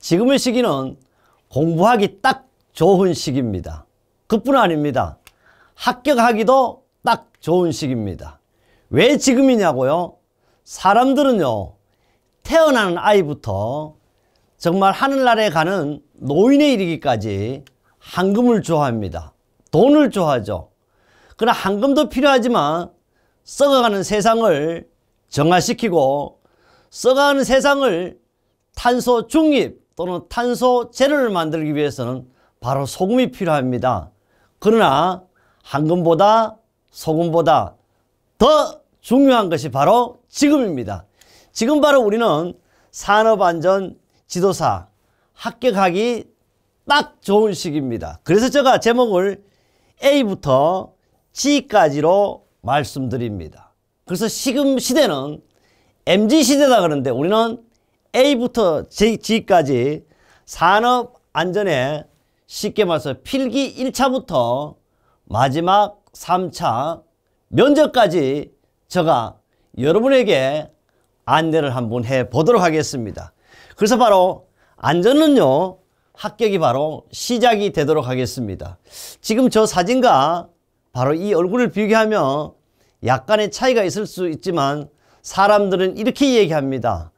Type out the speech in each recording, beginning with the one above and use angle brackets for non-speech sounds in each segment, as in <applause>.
지금의 시기는 공부하기 딱 좋은 시기입니다. 그뿐 아닙니다. 합격하기도 딱 좋은 시기입니다. 왜 지금이냐고요? 사람들은요. 태어나는 아이부터 정말 하늘나라에 가는 노인의 이르기까지 황금을 좋아합니다. 돈을 좋아하죠. 그러나 황금도 필요하지만 썩어가는 세상을 정화시키고 썩어가는 세상을 탄소 중립, 또는 탄소 재료를 만들기 위해서는 바로 소금이 필요합니다. 그러나 황금보다 소금보다 더 중요한 것이 바로 지금입니다. 지금 바로 우리는 산업안전 지도사 합격하기 딱 좋은 시기입니다. 그래서 제가 제목을 A부터 G까지로 말씀드립니다. 그래서 지금 시대는 m g 시대다 그러는데 우리는 A부터 G까지 산업 안전에 쉽게 말해서 필기 1차부터 마지막 3차 면접까지 제가 여러분에게 안내를 한번 해보도록 하겠습니다. 그래서 바로 안전은요. 합격이 바로 시작이 되도록 하겠습니다. 지금 저 사진과 바로 이 얼굴을 비교하면 약간의 차이가 있을 수 있지만 사람들은 이렇게 얘기합니다.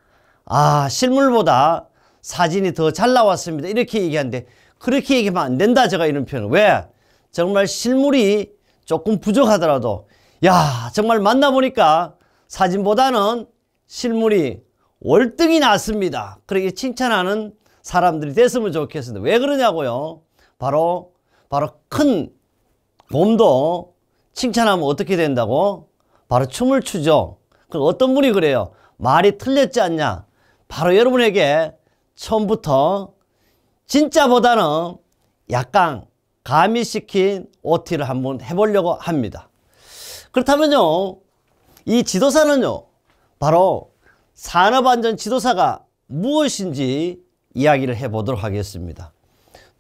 아 실물보다 사진이 더 잘 나왔습니다 이렇게 얘기하는데 그렇게 얘기하면 안 된다 제가 이런 표현을 왜 정말 실물이 조금 부족하더라도 야 정말 만나보니까 사진보다는 실물이 월등히 낫습니다 그렇게 칭찬하는 사람들이 됐으면 좋겠습니다 왜 그러냐고요 바로 바로 큰 곰도 칭찬하면 어떻게 된다고 바로 춤을 추죠 그 어떤 분이 그래요 말이 틀렸지 않냐 바로 여러분에게 처음부터 진짜보다는 약간 가미시킨 OT를 한번 해보려고 합니다. 그렇다면요. 이 지도사는요. 바로 산업안전 지도사가 무엇인지 이야기를 해보도록 하겠습니다.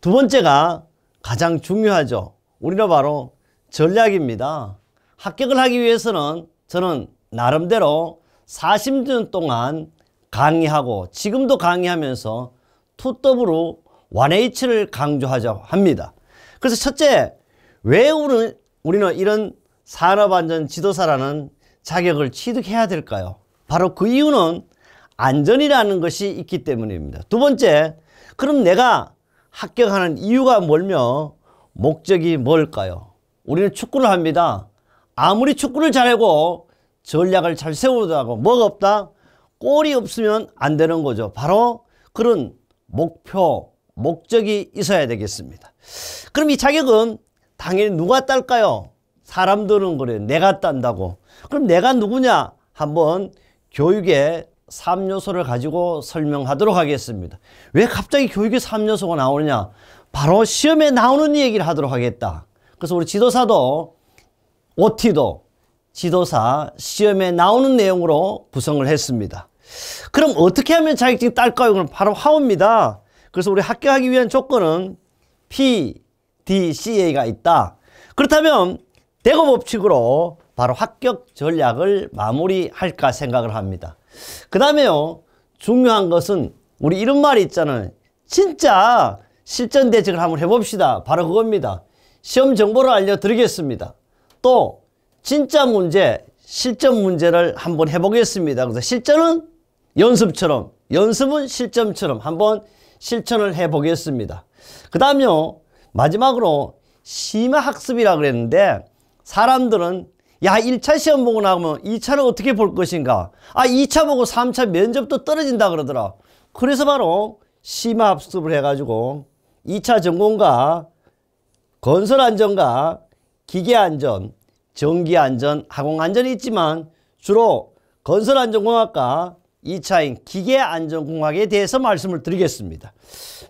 두 번째가 가장 중요하죠. 우리는 바로 전략입니다. 합격을 하기 위해서는 저는 나름대로 40년 동안 강의하고 지금도 강의하면서 투더으로 1H를 강조하자고 합니다. 그래서 첫째, 왜 우리는, 우리는 이런 산업안전 지도사라는 자격을 취득해야 될까요? 바로 그 이유는 안전이라는 것이 있기 때문입니다. 두 번째, 그럼 내가 합격하는 이유가 뭘며 목적이 뭘까요? 우리는 축구를 합니다. 아무리 축구를 잘하고 전략을 잘 세우다고 뭐가 없다? 꼴이 없으면 안 되는 거죠. 바로 그런 목표, 목적이 있어야 되겠습니다. 그럼 이 자격은 당연히 누가 딸까요? 사람들은 그래 내가 딴다고. 그럼 내가 누구냐? 한번 교육의 3요소를 가지고 설명하도록 하겠습니다. 왜 갑자기 교육의 3요소가 나오느냐? 바로 시험에 나오는 얘기를 하도록 하겠다. 그래서 우리 지도사도 OT도 지도사 시험에 나오는 내용으로 구성을 했습니다. 그럼 어떻게 하면 자격증 이 딸까요? 그럼 바로 하옵니다. 그래서 우리 합격하기 위한 조건은 PDCA가 있다. 그렇다면 대거 법칙으로 바로 합격 전략을 마무리할까 생각을 합니다. 그 다음에요. 중요한 것은 우리 이런 말이 있잖아요. 진짜 실전 대책을 한번 해봅시다. 바로 그겁니다. 시험 정보를 알려드리겠습니다. 또 진짜 문제, 실전 문제를 한번 해보겠습니다. 그래서 실전은 연습처럼 연습은 실점처럼 한번 실천을 해 보겠습니다. 그 다음요 마지막으로 심화 학습이라 그랬는데 사람들은 야 1차 시험 보고 나면 2차를 어떻게 볼 것인가 아 2차 보고 3차 면접도 떨어진다 그러더라 그래서 바로 심화 학습을 해가지고 2차 전공과 건설안전과 기계안전, 전기안전, 항공안전이 있지만 주로 건설안전공학과 2차인 기계 안전공학에 대해서 말씀을 드리겠습니다.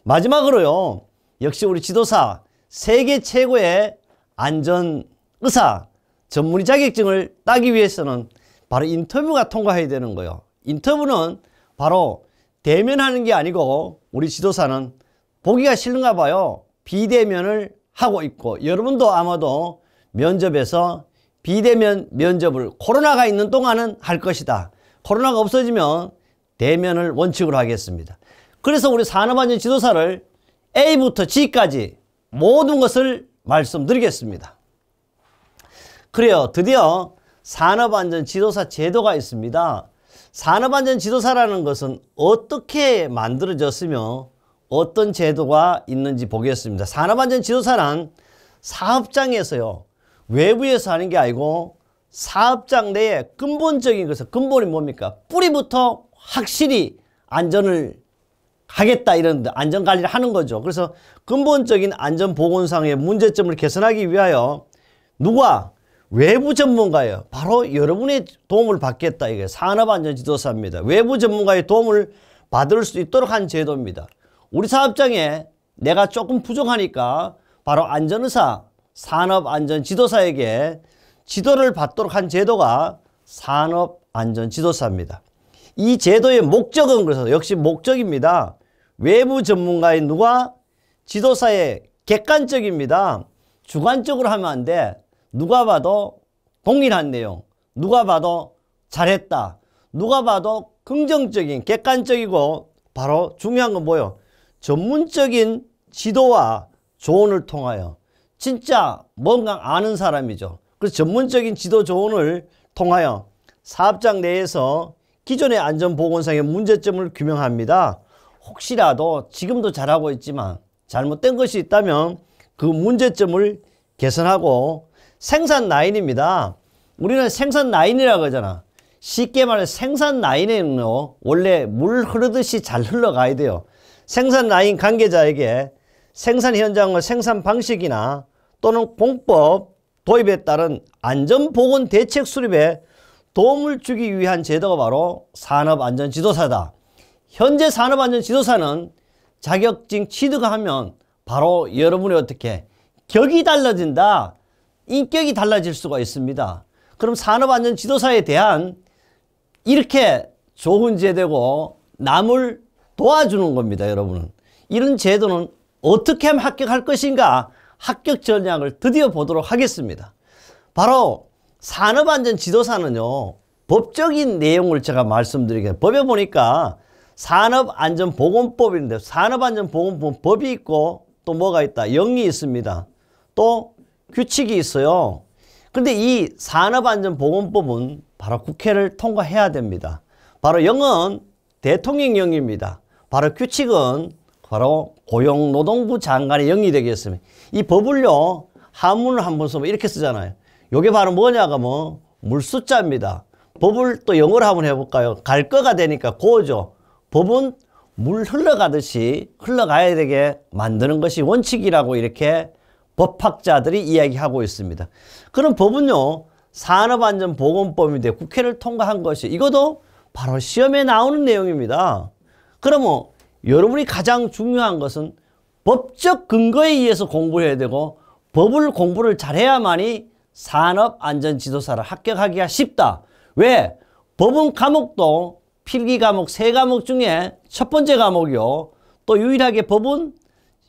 마지막으로요. 역시 우리 지도사 세계 최고의 안전 의사 전문의 자격증을 따기 위해서는 바로 인터뷰가 통과해야 되는 거예요. 인터뷰는 바로 대면하는 게 아니고 우리 지도사는 보기가 싫은가 봐요. 비대면을 하고 있고 여러분도 아마도 면접에서 비대면 면접을 코로나가 있는 동안은 할 것이다. 코로나가 없어지면 대면을 원칙으로 하겠습니다. 그래서 우리 산업안전 지도사를 A부터 G까지 모든 것을 말씀드리겠습니다. 그래요. 드디어 산업안전 지도사 제도가 있습니다. 산업안전 지도사라는 것은 어떻게 만들어졌으며 어떤 제도가 있는지 보겠습니다. 산업안전 지도사란 사업장에서요. 외부에서 하는 게 아니고 사업장 내에 근본적인 것은 근본이 뭡니까? 뿌리부터 확실히 안전을 하겠다 이런 안전관리를 하는 거죠. 그래서 근본적인 안전보건상의 문제점을 개선하기 위하여 누가 외부 전문가예요. 바로 여러분의 도움을 받겠다. 이게 산업안전지도사입니다. 외부 전문가의 도움을 받을 수 있도록 한 제도입니다. 우리 사업장에 내가 조금 부족하니까 바로 안전의사, 산업안전지도사에게 지도를 받도록 한 제도가 산업안전지도사입니다. 이 제도의 목적은 그래서 역시 목적입니다. 외부 전문가인 누가 지도사의 객관적입니다. 주관적으로 하면 안 돼. 누가 봐도 동일한 내용. 누가 봐도 잘했다. 누가 봐도 긍정적인 객관적이고 바로 중요한 건 뭐예요? 전문적인 지도와 조언을 통하여 진짜 뭔가 아는 사람이죠. 그래서 전문적인 지도 조언을 통하여 사업장 내에서 기존의 안전보건상의 문제점을 규명합니다. 혹시라도 지금도 잘하고 있지만 잘못된 것이 있다면 그 문제점을 개선하고 생산 라인입니다. 우리는 생산 라인이라고 하잖아. 쉽게 말해 생산 라인에는요. 원래 물 흐르듯이 잘 흘러가야 돼요. 생산 라인 관계자에게 생산 현장의 생산 방식이나 또는 공법, 도입에 따른 안전보건 대책 수립에 도움을 주기 위한 제도가 바로 산업안전지도사다. 현재 산업안전지도사는 자격증 취득하면 바로 여러분이 어떻게 격이 달라진다. 인격이 달라질 수가 있습니다. 그럼 산업안전지도사에 대한 이렇게 좋은 제도고 남을 도와주는 겁니다. 여러분은. 이런 제도는 어떻게 하면 합격할 것인가 합격 전략을 드디어 보도록 하겠습니다. 바로 산업안전 지도사는요. 법적인 내용을 제가 말씀드리겠습니다. 법에 보니까 산업안전보건법인 있는데 산업안전보건법 법이 있고 또 뭐가 있다? 영이 있습니다. 또 규칙이 있어요. 근데 이 산업안전보건법은 바로 국회를 통과해야 됩니다. 바로 영은 대통령령입니다. 바로 규칙은 바로 고용노동부 장관이 영이 되겠습니다. 이 법을요, 한문을 한번 써보 이렇게 쓰잖아요. 요게 바로 뭐냐가 뭐, 물수자입니다 법을 또 영어로 한번 해볼까요? 갈 거가 되니까 고죠. 법은 물 흘러가듯이 흘러가야 되게 만드는 것이 원칙이라고 이렇게 법학자들이 이야기하고 있습니다. 그럼 법은요, 산업안전보건법인데 국회를 통과한 것이 이것도 바로 시험에 나오는 내용입니다. 그러면 여러분이 가장 중요한 것은 법적 근거에 의해서 공부를 해야 되고 법을 공부를 잘해야만이 산업안전지도사를 합격하기가 쉽다. 왜? 법은 과목도 필기 과목 세 과목 중에 첫 번째 과목이요. 또 유일하게 법은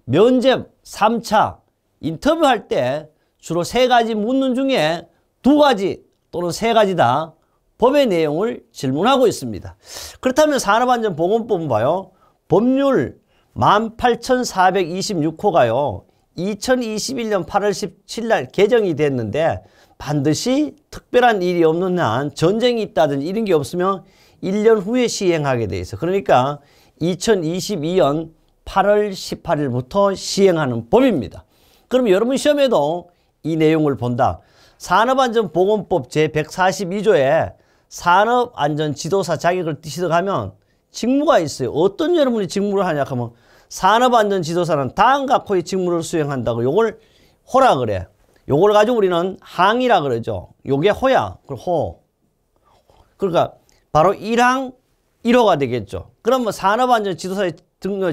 면접 3차 인터뷰할 때 주로 세 가지 묻는 중에 두 가지 또는 세 가지다 법의 내용을 질문하고 있습니다. 그렇다면 산업안전보건법은 봐요. 법률 18,426호가요. 2021년 8월 17일 개정이 됐는데 반드시 특별한 일이 없는 한 전쟁이 있다든지 이런 게 없으면 1년 후에 시행하게 돼 있어. 그러니까 2022년 8월 18일부터 시행하는 법입니다. 그럼 여러분 시험에도 이 내용을 본다. 산업안전보건법 제142조에 산업안전지도사 자격을 취득하면 직무가 있어요. 어떤 여러분이 직무를 하냐 하면 산업안전 지도사는 다음과 코의 직무를 수행한다고 요걸 호라 그래. 요걸 가지고 우리는 항이라 그러죠. 요게 호야. 그 호. 그러니까 바로 1항 1호가 되겠죠. 그러면 뭐 산업안전 지도사의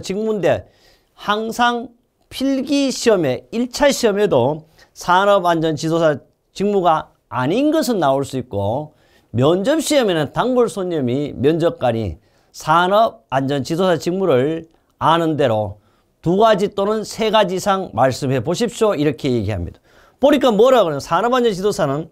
직무인데 항상 필기 시험에 1차 시험에도 산업안전 지도사 직무가 아닌 것은 나올 수 있고 면접 시험에는 단골 손님이 면접관이 산업안전지도사 직무를 아는 대로 두 가지 또는 세 가지 이상 말씀해 보십시오. 이렇게 얘기합니다. 보니까 뭐라 그러냐. 산업안전지도사는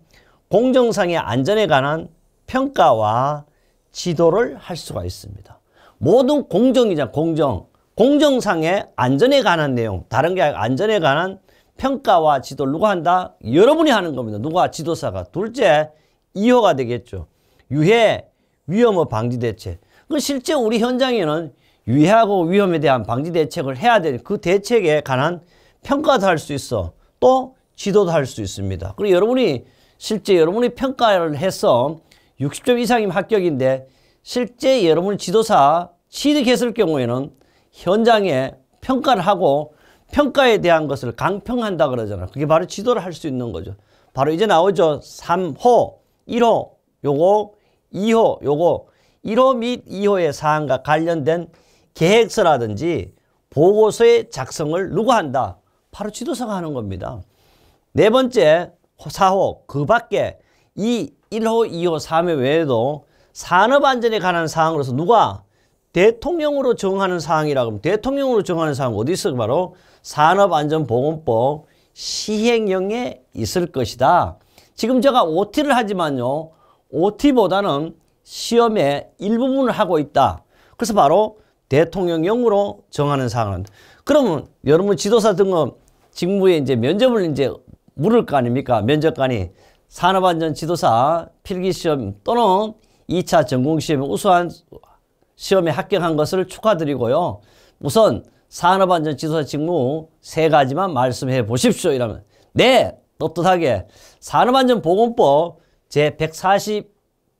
공정상의 안전에 관한 평가와 지도를 할 수가 있습니다. 모든 공정이자 공정. 공정상의 안전에 관한 내용. 다른 게 아니라 안전에 관한 평가와 지도를 누가 한다? 여러분이 하는 겁니다. 누가 지도사가. 둘째, 이호가 되겠죠. 유해, 위험의 방지 대책. 그 실제 우리 현장에는 유해하고 위험에 대한 방지 대책을 해야 되는 그 대책에 관한 평가도 할 수 있어. 또 지도도 할 수 있습니다. 그리고 여러분이 실제 여러분이 평가를 해서 60점 이상이면 합격인데 실제 여러분이 지도사 취득했을 경우에는 현장에 평가를 하고 평가에 대한 것을 강평한다 그러잖아. 요 그게 바로 지도를 할 수 있는 거죠. 바로 이제 나오죠. 3호, 1호, 요거, 2호, 요거. 1호 및 2호의 사항과 관련된 계획서라든지 보고서의 작성을 누구 한다? 바로 지도사가 하는 겁니다. 네 번째, 4호, 그 밖에 이 1호, 2호, 3회 외에도 산업안전에 관한 사항으로서 누가 대통령으로 정하는 사항이라고 하면 대통령으로 정하는 사항 어디 있어? 바로 산업안전보건법 시행령에 있을 것이다. 지금 제가 OT를 하지만요. OT보다는 시험의 일부분을 하고 있다. 그래서 바로 대통령령으로 정하는 사항은 그러면 여러분 지도사 등급 직무에 이제 면접을 이제 물을 거 아닙니까? 면접관이 산업안전 지도사 필기시험 또는 2차 전공시험에 우수한 시험에 합격한 것을 축하드리고요. 우선 산업안전 지도사 직무 세 가지만 말씀해 보십시오. 이러면 네! 떳떳하게 산업안전보건법 제140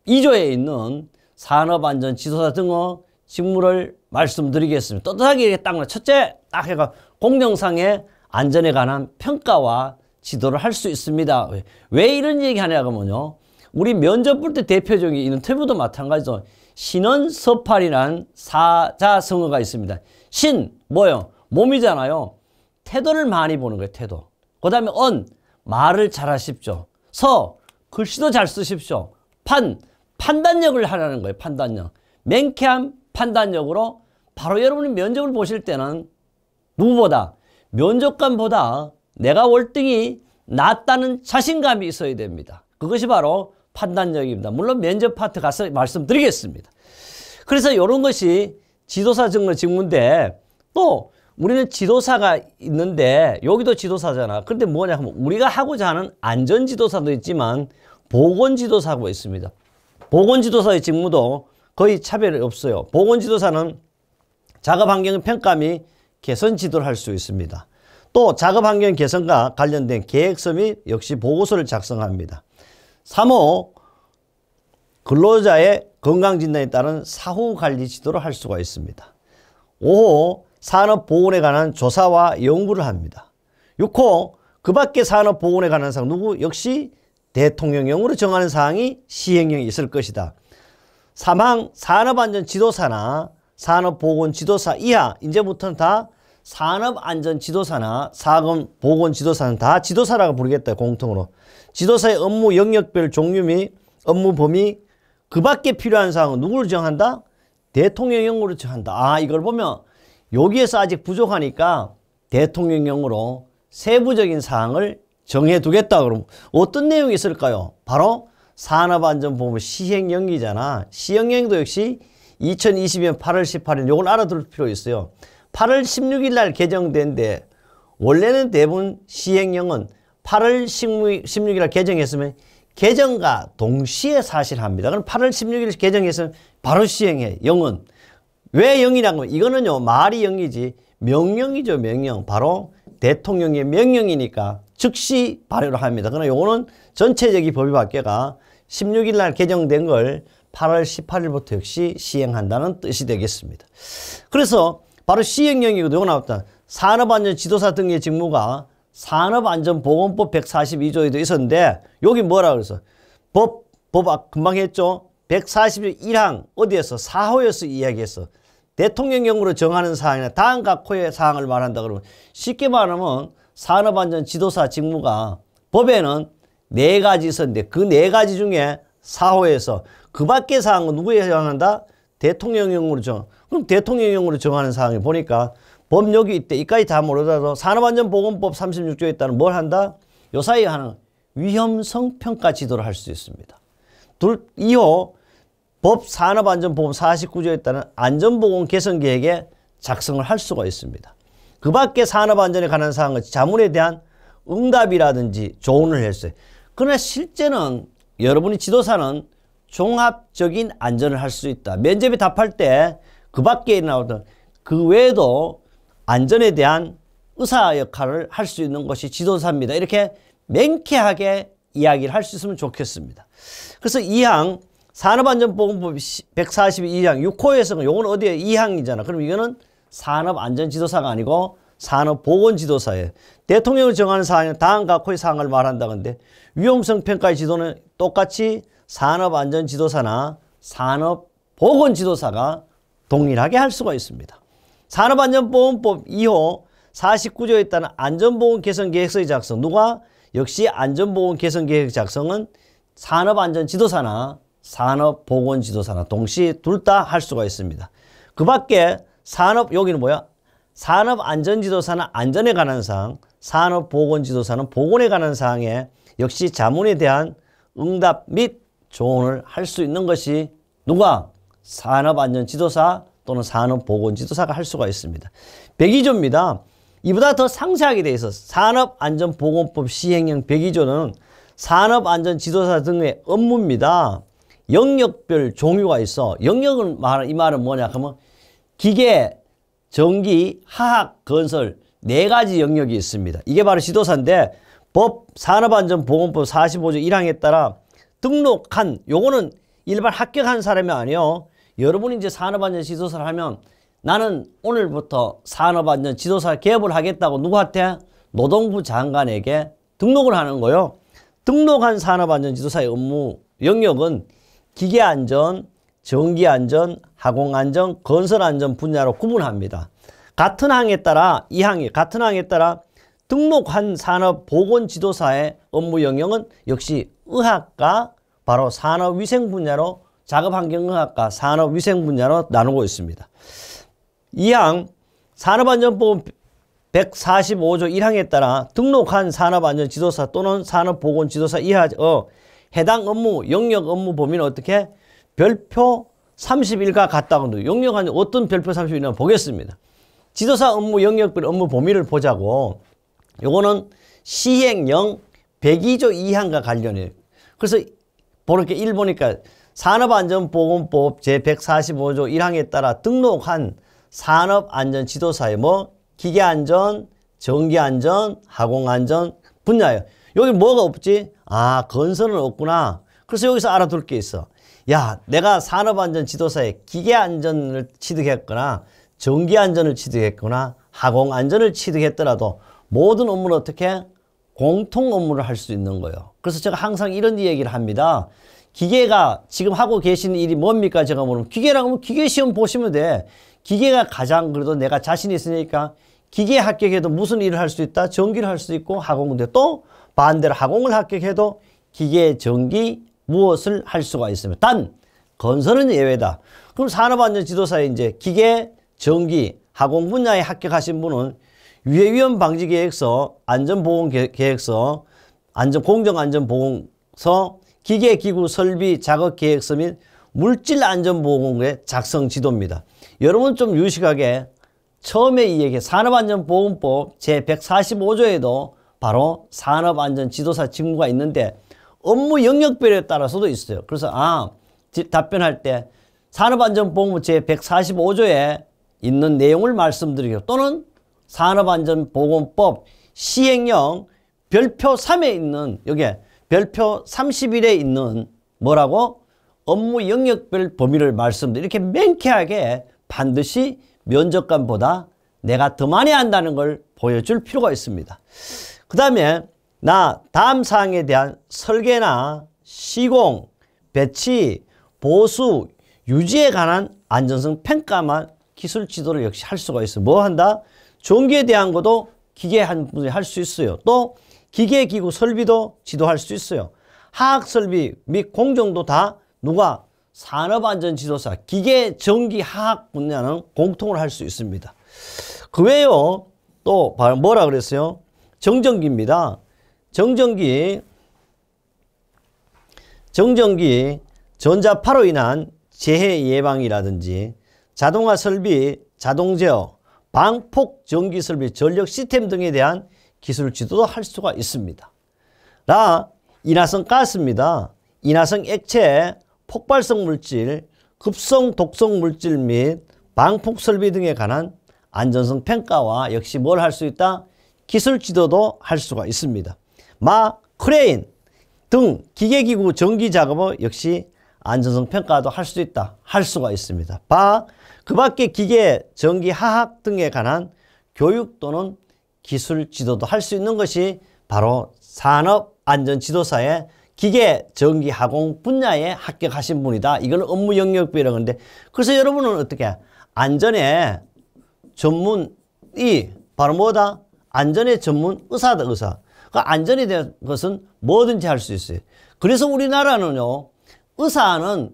2조에 있는 산업안전지도사 등의 직무를 말씀드리겠습니다. 떳떳하게 얘기했다면 첫째 딱 해가 공정상의 안전에 관한 평가와 지도를 할 수 있습니다. 왜, 왜 이런 얘기 하냐 하면요. 우리 면접 볼 때 대표적인 이런 태부도 마찬가지죠. 신원 서팔이란 사자성어가 있습니다. 신, 뭐요? 몸이잖아요. 태도를 많이 보는 거예요, 태도. 그 다음에 언, 말을 잘 하십시오. 서, 글씨도 잘 쓰십시오. 판, 판단력을 하라는 거예요. 판단력. 맹쾌한 판단력으로 바로 여러분이 면접을 보실 때는 누구보다 면접관보다 내가 월등히 낫다는 자신감이 있어야 됩니다. 그것이 바로 판단력입니다. 물론 면접 파트 가서 말씀드리겠습니다. 그래서 이런 것이 지도사 증거 직무인데 또 우리는 지도사가 있는데 여기도 지도사잖아. 그런데 뭐냐 하면 우리가 하고자 하는 안전지도사도 있지만 보건지도사고 있습니다. 보건지도사의 직무도 거의 차별이 없어요. 보건지도사는 작업환경 평가 및 개선 지도를 할 수 있습니다. 또 작업환경 개선과 관련된 계획서 및 역시 보고서를 작성합니다. 3호 근로자의 건강진단에 따른 사후관리 지도를 할 수가 있습니다. 5호 산업보건에 관한 조사와 연구를 합니다. 6호 그 밖에 산업보건에 관한 사항 누구 역시 대통령령으로 정하는 사항이 시행령이 있을 것이다. 사망 산업안전지도사나 산업보건지도사 이하 이제부터는 다 산업안전지도사나 사건보건지도사는 다 지도사라고 부르겠다 공통으로 지도사의 업무 영역별 종류 및 업무 범위 그 밖에 필요한 사항은 누구를 정한다? 대통령령으로 정한다. 아 이걸 보면 여기에서 아직 부족하니까 대통령령으로 세부적인 사항을 정해두겠다 그러면 어떤 내용이 있을까요? 바로 산업안전보험 시행령이잖아. 시행령도 역시 2020년 8월 18일 요걸 알아둘 필요 있어요. 8월 16일 날 개정된데 원래는 대부분 시행령은 8월 16일 날 개정했으면 개정과 동시에 사실 합니다. 그럼 8월 16일 개정했으면 바로 시행해. 영은. 왜 영이라고? 이거는요. 말이 영이지. 명령이죠. 명령. 바로 대통령의 명령이니까 즉시 발효를 합니다. 그러나 요거는 전체적인 법이 밖에가 16일 날 개정된 걸 8월 18일부터 역시 시행한다는 뜻이 되겠습니다. 그래서 바로 시행령이거든요. 나왔다. 산업안전 지도사 등의 직무가 산업안전보건법 142조에도 있었는데 여기 뭐라 그래서 법, 법 아, 금방 했죠. 141항 어디에서 사호에서 이야기했어. 대통령령으로 정하는 사항이나 다음과 호의 사항을 말한다 그러면 쉽게 말하면 산업안전 지도사 직무가 법에는 네 가지 있었는데 그 네 가지 중에 사호에서그 밖의 사항은 누구에 해당한다? 대통령령으로 정. 그럼 대통령령으로 정하는 사항에 보니까 법력이 있대. 이까지 다 모르더라도 산업안전보건법 36조에 따른 뭘 한다? 요사이 에 하는 위험성 평가 지도를 할 수 있습니다. 둘, 2호 법 산업안전보험 49조에 따른 안전보건 개선계획에 작성을 할 수가 있습니다. 그 밖에 산업안전에 관한 사항은 자문에 대한 응답이라든지 조언을 했어요. 그러나 실제는 여러분이 지도사는 종합적인 안전을 할 수 있다. 면접에 답할 때 그 밖에 나오던 그 외에도 안전에 대한 의사 역할을 할 수 있는 것이 지도사입니다. 이렇게 맹쾌하게 이야기를 할 수 있으면 좋겠습니다. 그래서 2항 산업안전보건법 1 4 2항 6호에서는 요건 어디에 2항이잖아. 그럼 이거는 산업안전지도사가 아니고 산업보건지도사예요. 대통령을 정하는 사항은 다음과 같의 사항을 말한다는데 위험성 평가의 지도는 똑같이 산업안전지도사나 산업보건지도사가 동일하게 할 수가 있습니다. 산업안전보건법 2호 49조에 따른 안전보건 개선 계획서의 작성 누가 역시 안전보건 개선 계획 작성은 산업안전지도사나 산업보건지도사나 동시에 둘 다 할 수가 있습니다. 그 밖에 산업 여기는 뭐야? 산업안전지도사는 안전에 관한 사항, 산업보건지도사는 보건에 관한 사항에 역시 자문에 대한 응답 및 조언을 할 수 있는 것이 누가? 산업안전지도사 또는 산업보건지도사가 할 수가 있습니다. 102조입니다. 이보다 더 상세하게 돼 있어 산업안전보건법 시행령 102조는 산업안전지도사 등의 업무입니다. 영역별 종류가 있어. 영역은 말, 이 말은 뭐냐 하면 기계, 전기, 화학, 건설 네 가지 영역이 있습니다. 이게 바로 지도사인데 법 산업안전보건법 45조 1항에 따라 등록한 요거는 일반 합격한 사람이 아니요. 여러분이 이제 산업안전 지도사를 하면 나는 오늘부터 산업안전 지도사 개업을 하겠다고 누구한테? 노동부 장관에게 등록을 하는 거요. 등록한 산업안전 지도사의 업무 영역은 기계안전, 전기 안전, 항공 안전, 건설 안전 분야로 구분합니다. 같은 항에 따라 이 항이 같은 항에 따라 등록한 산업 보건 지도사의 업무 영역은 역시 의학과 바로 산업 위생 분야로 작업 환경 의학과 산업 위생 분야로 나누고 있습니다. 이 항 산업안전법 145조 1항에 따라 등록한 산업안전 지도사 또는 산업보건 지도사 이하 어, 해당 업무 영역 업무 범위는 어떻게 별표 30일과 같다고도 용역한 어떤 별표 30일이나 보겠습니다. 지도사 업무 영역별 업무 범위를 보자고 요거는 시행령 102조 2항과 관련해 그래서 보니까 1보니까 산업안전보건법 제145조 1항에 따라 등록한 산업안전지도사의 뭐 기계안전, 전기안전, 항공안전 분야예요. 여기 뭐가 없지? 아 건설은 없구나. 그래서 여기서 알아둘 게 있어. 야 내가 산업안전 지도사에 기계안전을 취득했거나 전기안전을 취득했거나 항공안전을 취득했더라도 모든 업무는 어떻게 공통 업무를 할 수 있는 거예요. 그래서 제가 항상 이런 얘기를 합니다. 기계가 지금 하고 계시는 일이 뭡니까? 제가 물으면 기계라면 고하 기계 시험 보시면 돼. 기계가 가장 그래도 내가 자신 있으니까 기계 합격해도 무슨 일을 할 수 있다? 전기를 할 수 있고 항공데또 반대로 항공을 합격해도 기계, 전기, 무엇을 할 수가 있으니다단 건설은 예외다. 그럼 산업안전 지도사에 이제 기계, 전기, 항공 분야에 합격하신 분은 유해위험 방지 계획서, 안전보험 계획서, 안전 공정 안전 보험서, 기계 기구 설비 작업 계획서 및 물질 안전 보험의 작성 지도입니다. 여러분 좀 유식하게 처음에 이 얘기 산업안전보험법 제145조에도 바로 산업안전지도사 직무가 있는데 업무 영역별에 따라서도 있어요. 그래서 아 답변할 때 산업안전보험법 제145조에 있는 내용을 말씀드리고 또는 산업안전보건법 시행령 별표 3에 있는 여기에 별표 31에 있는 뭐라고 업무 영역별 범위를 말씀드리 이렇게 맹쾌하게 반드시 면접관보다 내가 더 많이 한다는 걸 보여줄 필요가 있습니다. 그 다음에 나 다음 사항에 대한 설계나 시공, 배치, 보수, 유지에 관한 안전성 평가만 기술 지도를 역시 할 수가 있어. 뭐 한다? 전기에 대한 것도 기계 한 분이 할 수 있어요. 또 기계 기구 설비도 지도할 수 있어요. 화학 설비 및 공정도 다 누가 산업안전지도사 기계 전기 화학 분야는 공통을 할 수 있습니다. 그외에또 뭐라 그랬어요? 정전기입니다. 정전기 정전기 전자파로 인한 재해 예방이라든지 자동화 설비, 자동 제어, 방폭 전기 설비, 전력 시스템 등에 대한 기술 지도도 할 수가 있습니다. 라, 인화성 가스입니다. 인화성 액체, 폭발성 물질, 급성 독성 물질 및 방폭 설비 등에 관한 안전성 평가와 역시 뭘 할 수 있다? 기술 지도도 할 수가 있습니다. 마, 크레인 등 기계기구 전기 작업을 역시 안전성 평가도 할 수 있다. 할 수가 있습니다. 바, 그 밖에 기계, 전기, 화학 등에 관한 교육 또는 기술 지도도 할 수 있는 것이 바로 산업안전지도사의 기계, 전기, 항공 분야에 합격하신 분이다. 이건 업무 영역비라고 하는데 그래서 여러분은 어떻게 안전의 전문이 바로 뭐다? 안전의 전문 의사다 의사. 그 안전에 대한 것은 뭐든지 할 수 있어요. 그래서 우리나라는요. 의사는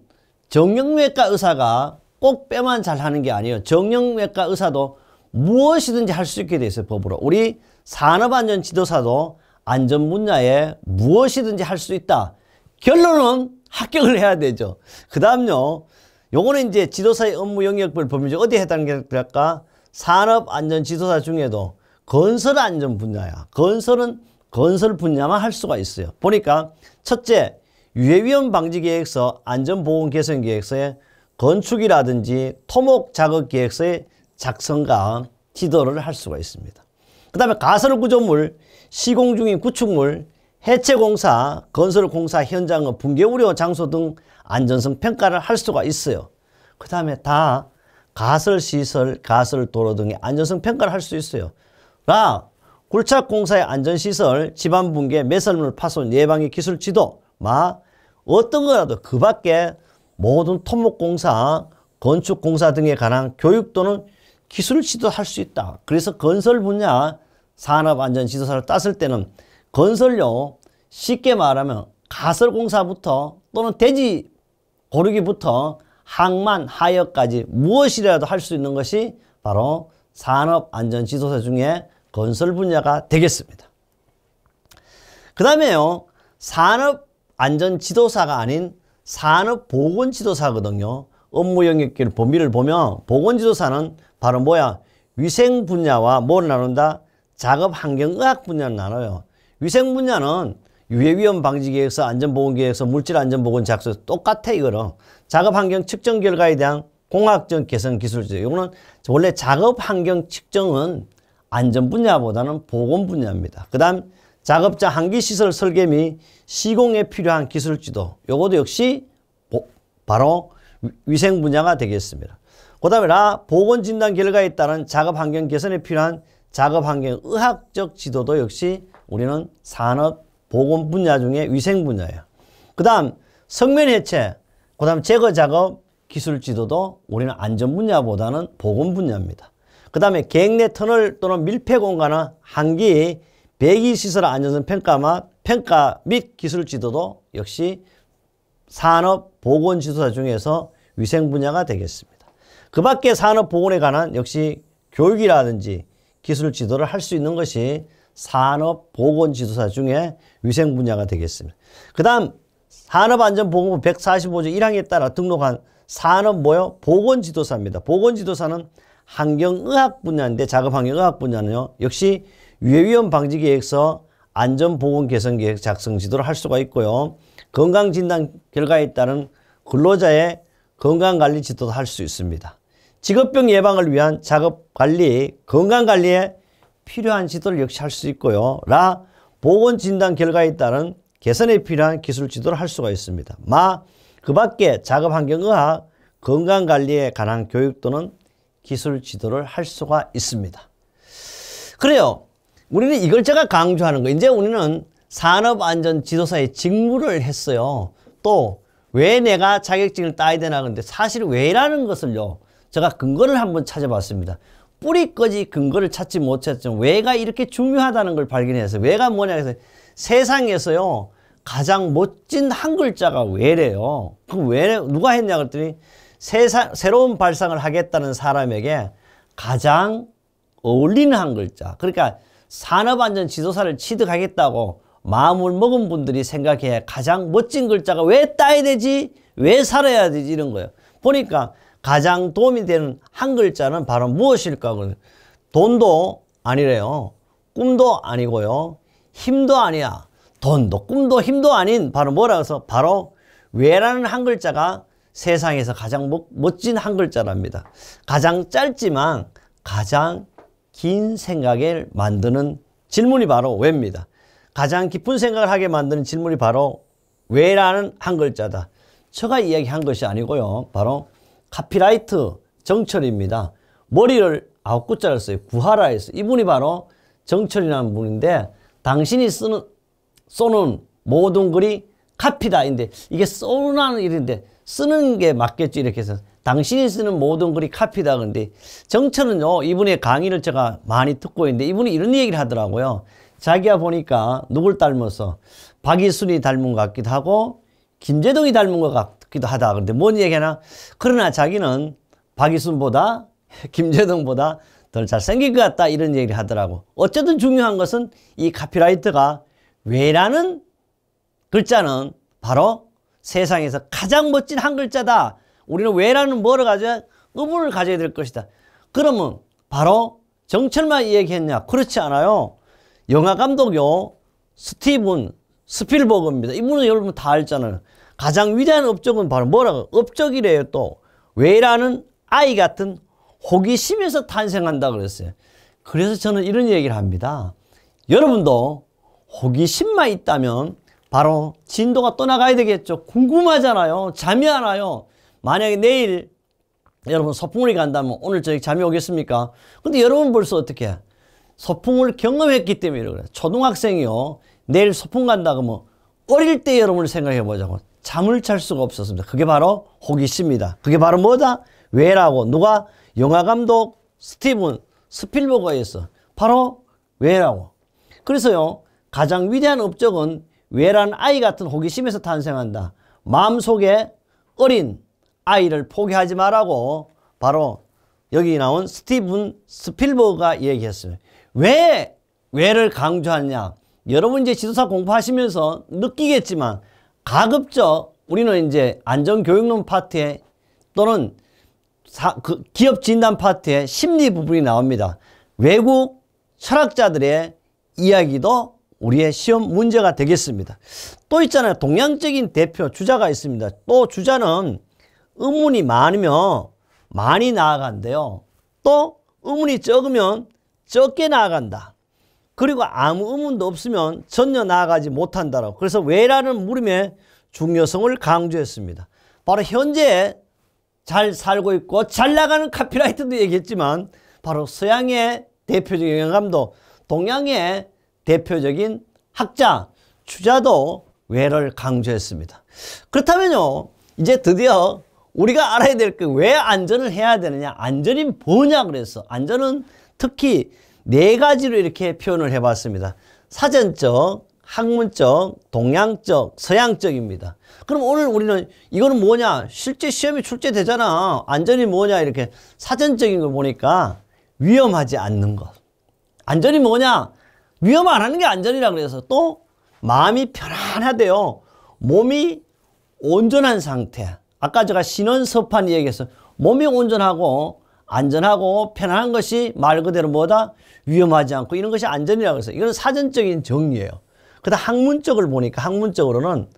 정형외과 의사가 꼭빼만잘 하는 게 아니에요. 정형외과 의사도 무엇이든지 할 수 있게 돼 있어요. 법으로. 우리 산업안전지도사도 안전 분야에 무엇이든지 할 수 있다. 결론은 합격을 해야 되죠. 그 다음요. 요거는 이제 지도사의 업무 영역별 범위죠. 어디에 해당될까? 산업안전지도사 중에도 건설안전 분야야. 건설은 건설 분야만 할 수가 있어요. 보니까 첫째, 유해위험 방지 계획서, 안전보건 개선 계획서에 건축이라든지 토목 작업 계획서의 작성과 지도를 할 수가 있습니다. 그 다음에 가설 구조물, 시공 중인 구축물, 해체 공사, 건설 공사 현장의 붕괴 우려 장소 등 안전성 평가를 할 수가 있어요. 그 다음에 다 가설 시설, 가설 도로 등의 안전성 평가를 할 수 있어요. 라, 굴착공사의 안전시설, 집안붕괴, 매설물 파손 예방의 기술 지도, 마 어떤 거라도 그 밖에 모든 토목공사, 건축공사 등에 관한 교육 또는 기술 지도할 수 있다. 그래서 건설 분야 산업안전지도사를 땄을 때는 건설료, 쉽게 말하면 가설공사부터 또는 대지 고르기부터 항만, 하역까지 무엇이라도 할 수 있는 것이 바로 산업안전지도사 중에 건설 분야가 되겠습니다. 그 다음에요. 산업 안전 지도사가 아닌 산업 보건 지도사거든요. 업무 영역길 범위를 보면 보건 지도사는 바로 뭐야? 위생 분야와 뭘 나눈다? 작업 환경 의학 분야를 나눠요. 위생 분야는 유해위험 방지 계획서, 안전보건 계획서, 물질 안전보건 작서 똑같아 이거는. 작업 환경 측정 결과에 대한 공학적 개선 기술제. 이거는 원래 작업 환경 측정은 안전 분야보다는 보건 분야입니다. 그 다음 작업자 환기시설 설계 및 시공에 필요한 기술 지도 요것도 역시 바로 위생 분야가 되겠습니다. 그 다음에 라 보건 진단 결과에 따른 작업 환경 개선에 필요한 작업 환경 의학적 지도도 역시 우리는 산업 보건 분야 중에 위생 분야예요. 그 다음 성면 해체, 그 다음 제거 작업 기술 지도도 우리는 안전 분야보다는 보건 분야입니다. 그 다음에 갱내 터널 또는 밀폐 공간은 한기 배기시설 안전성 평가만 평가 및 기술 지도도 역시 산업 보건 지도사 중에서 위생 분야가 되겠습니다. 그 밖에 산업 보건에 관한 역시 교육이라든지 기술 지도를 할 수 있는 것이 산업 보건 지도사 중에 위생 분야가 되겠습니다. 그 다음 산업안전보건부 145조 1항에 따라 등록한 산업 모여 보건 지도사입니다. 보건 지도사는 환경의학 분야인데 작업 환경의학 분야는요. 역시 유해위험 방지 계획서 안전보건 개선 계획 작성 지도를 할 수가 있고요. 건강진단 결과에 따른 근로자의 건강관리 지도도 할 수 있습니다. 직업병 예방을 위한 작업관리, 건강관리에 필요한 지도를 역시 할 수 있고요. 라, 보건진단 결과에 따른 개선에 필요한 기술 지도를 할 수가 있습니다. 마, 그 밖에 작업환경의학, 건강관리에 관한 교육 또는 기술 지도를 할 수가 있습니다. 그래요. 우리는 이걸 제가 강조하는 거. 이제 우리는 산업안전지도사의 직무를 했어요. 또 왜 내가 자격증을 따야 되나 근데 사실 왜라는 것을요. 제가 근거를 한번 찾아봤습니다. 뿌리까지 근거를 찾지 못했지만 왜가 이렇게 중요하다는 걸 발견해서 왜가 뭐냐 해서 세상에서요. 가장 멋진 한 글자가 왜래요. 그왜 누가 했냐 그랬더니 세상, 새로운 발상을 하겠다는 사람에게 가장 어울리는 한 글자. 그러니까 산업안전 지도사를 취득하겠다고 마음을 먹은 분들이 생각해 가장 멋진 글자가 왜 따야 되지? 왜 살아야 되지? 이런 거예요. 보니까 가장 도움이 되는 한 글자는 바로 무엇일까? 돈도 아니래요. 꿈도 아니고요. 힘도 아니야. 돈도 꿈도 힘도 아닌 바로 뭐라 해서 바로 왜라는 한 글자가 세상에서 가장 멋진 한 글자랍니다. 가장 짧지만 가장 긴 생각을 만드는 질문이 바로 왜입니다. 가장 깊은 생각을 하게 만드는 질문이 바로 왜라는 한 글자다. 제가 이야기한 것이 아니고요. 바로 카피라이트 정철입니다. 머리를 아홉 글자를 써요. 구하라 했어요. 이분이 바로 정철이라는 분인데 당신이 쓰는 쏘는 모든 글이 카피다인데 이게 쏘는 일인데 쓰는 게맞겠지 이렇게 해서 당신이 쓰는 모든 글이 카피다 근데 정철은요 어, 이분의 강의를 제가 많이 듣고 있는데 이분이 이런 얘기를 하더라고요 자기가 보니까 누굴 닮아서 박이순이 닮은 것 같기도 하고 김재동이 닮은 것 같기도 하다 근데뭔 얘기하나 그러나 자기는 박이순보다 <laughs> 김재동보다 덜 잘생긴 것 같다 이런 얘기를 하더라고 어쨌든 중요한 것은 이 카피라이트가 왜라는 글자는 바로 세상에서 가장 멋진 한 글자다. 우리는 왜라는 뭐를 가져야 의문을 가져야 될 것이다. 그러면 바로 정철만 얘기했냐? 그렇지 않아요. 영화 감독요 스티븐 스필버그입니다. 이분은 여러분 다 알잖아요. 가장 위대한 업적은 바로 뭐라고? 업적이래요 또. 왜라는 아이 같은 호기심에서 탄생한다 그랬어요. 그래서 저는 이런 얘기를 합니다. 여러분도 호기심만 있다면 바로 진도가 떠나가야 되겠죠. 궁금하잖아요. 잠이 안 와요. 만약에 내일 여러분 소풍을 간다면 오늘 저녁 잠이 오겠습니까? 근데 여러분 벌써 어떻게 해? 소풍을 경험했기 때문에 그래. 초등학생이요. 내일 소풍 간다 그러면 뭐 어릴 때 여러분을 생각해 보자고. 잠을 잘 수가 없었습니다. 그게 바로 호기심이다. 그게 바로 뭐다? 왜라고. 누가? 영화 감독 스티븐 스필버거였어. 바로 왜라고. 그래서요. 가장 위대한 업적은 외란 아이 같은 호기심에서 탄생한다. 마음속에 어린 아이를 포기하지 말라고 바로 여기 나온 스티븐 스필버가 그 얘기했어요. 왜 왜를 강조하느냐? 여러분 이제 지도사 공부하시면서 느끼겠지만 가급적 우리는 이제 안전교육론 파트에 또는 사, 그 기업 진단 파트에 심리 부분이 나옵니다. 외국 철학자들의 이야기도 우리의 시험 문제가 되겠습니다. 또 있잖아요. 동양적인 대표 주자가 있습니다. 또 주자는 의문이 많으면 많이 나아간대요. 또 의문이 적으면 적게 나아간다. 그리고 아무 의문도 없으면 전혀 나아가지 못한다라고. 그래서 왜라는 물음의 중요성을 강조했습니다. 바로 현재 잘 살고 있고 잘 나가는 카피라이트도 얘기했지만 바로 서양의 대표적 영감도 향 동양의 대표적인 학자, 주자도 왜를 강조했습니다. 그렇다면요. 이제 드디어 우리가 알아야 될 게왜 그 안전을 해야 되느냐. 안전이 뭐냐 그래서 안전은 특히 네 가지로 이렇게 표현을 해봤습니다. 사전적, 학문적, 동양적, 서양적입니다. 그럼 오늘 우리는 이거는 뭐냐? 실제 시험이 출제되잖아. 안전이 뭐냐? 이렇게 사전적인 걸 보니까 위험하지 않는 것. 안전이 뭐냐? 위험 안 하는 게 안전이라 그래서 또 마음이 편안하대요. 몸이 온전한 상태. 아까 제가 신원서판 얘기해서 몸이 온전하고 안전하고 편안한 것이 말 그대로 뭐다? 위험하지 않고 이런 것이 안전이라고 해서 이건 사전적인 정리예요. 그다 학문 쪽을 보니까 학문적으로는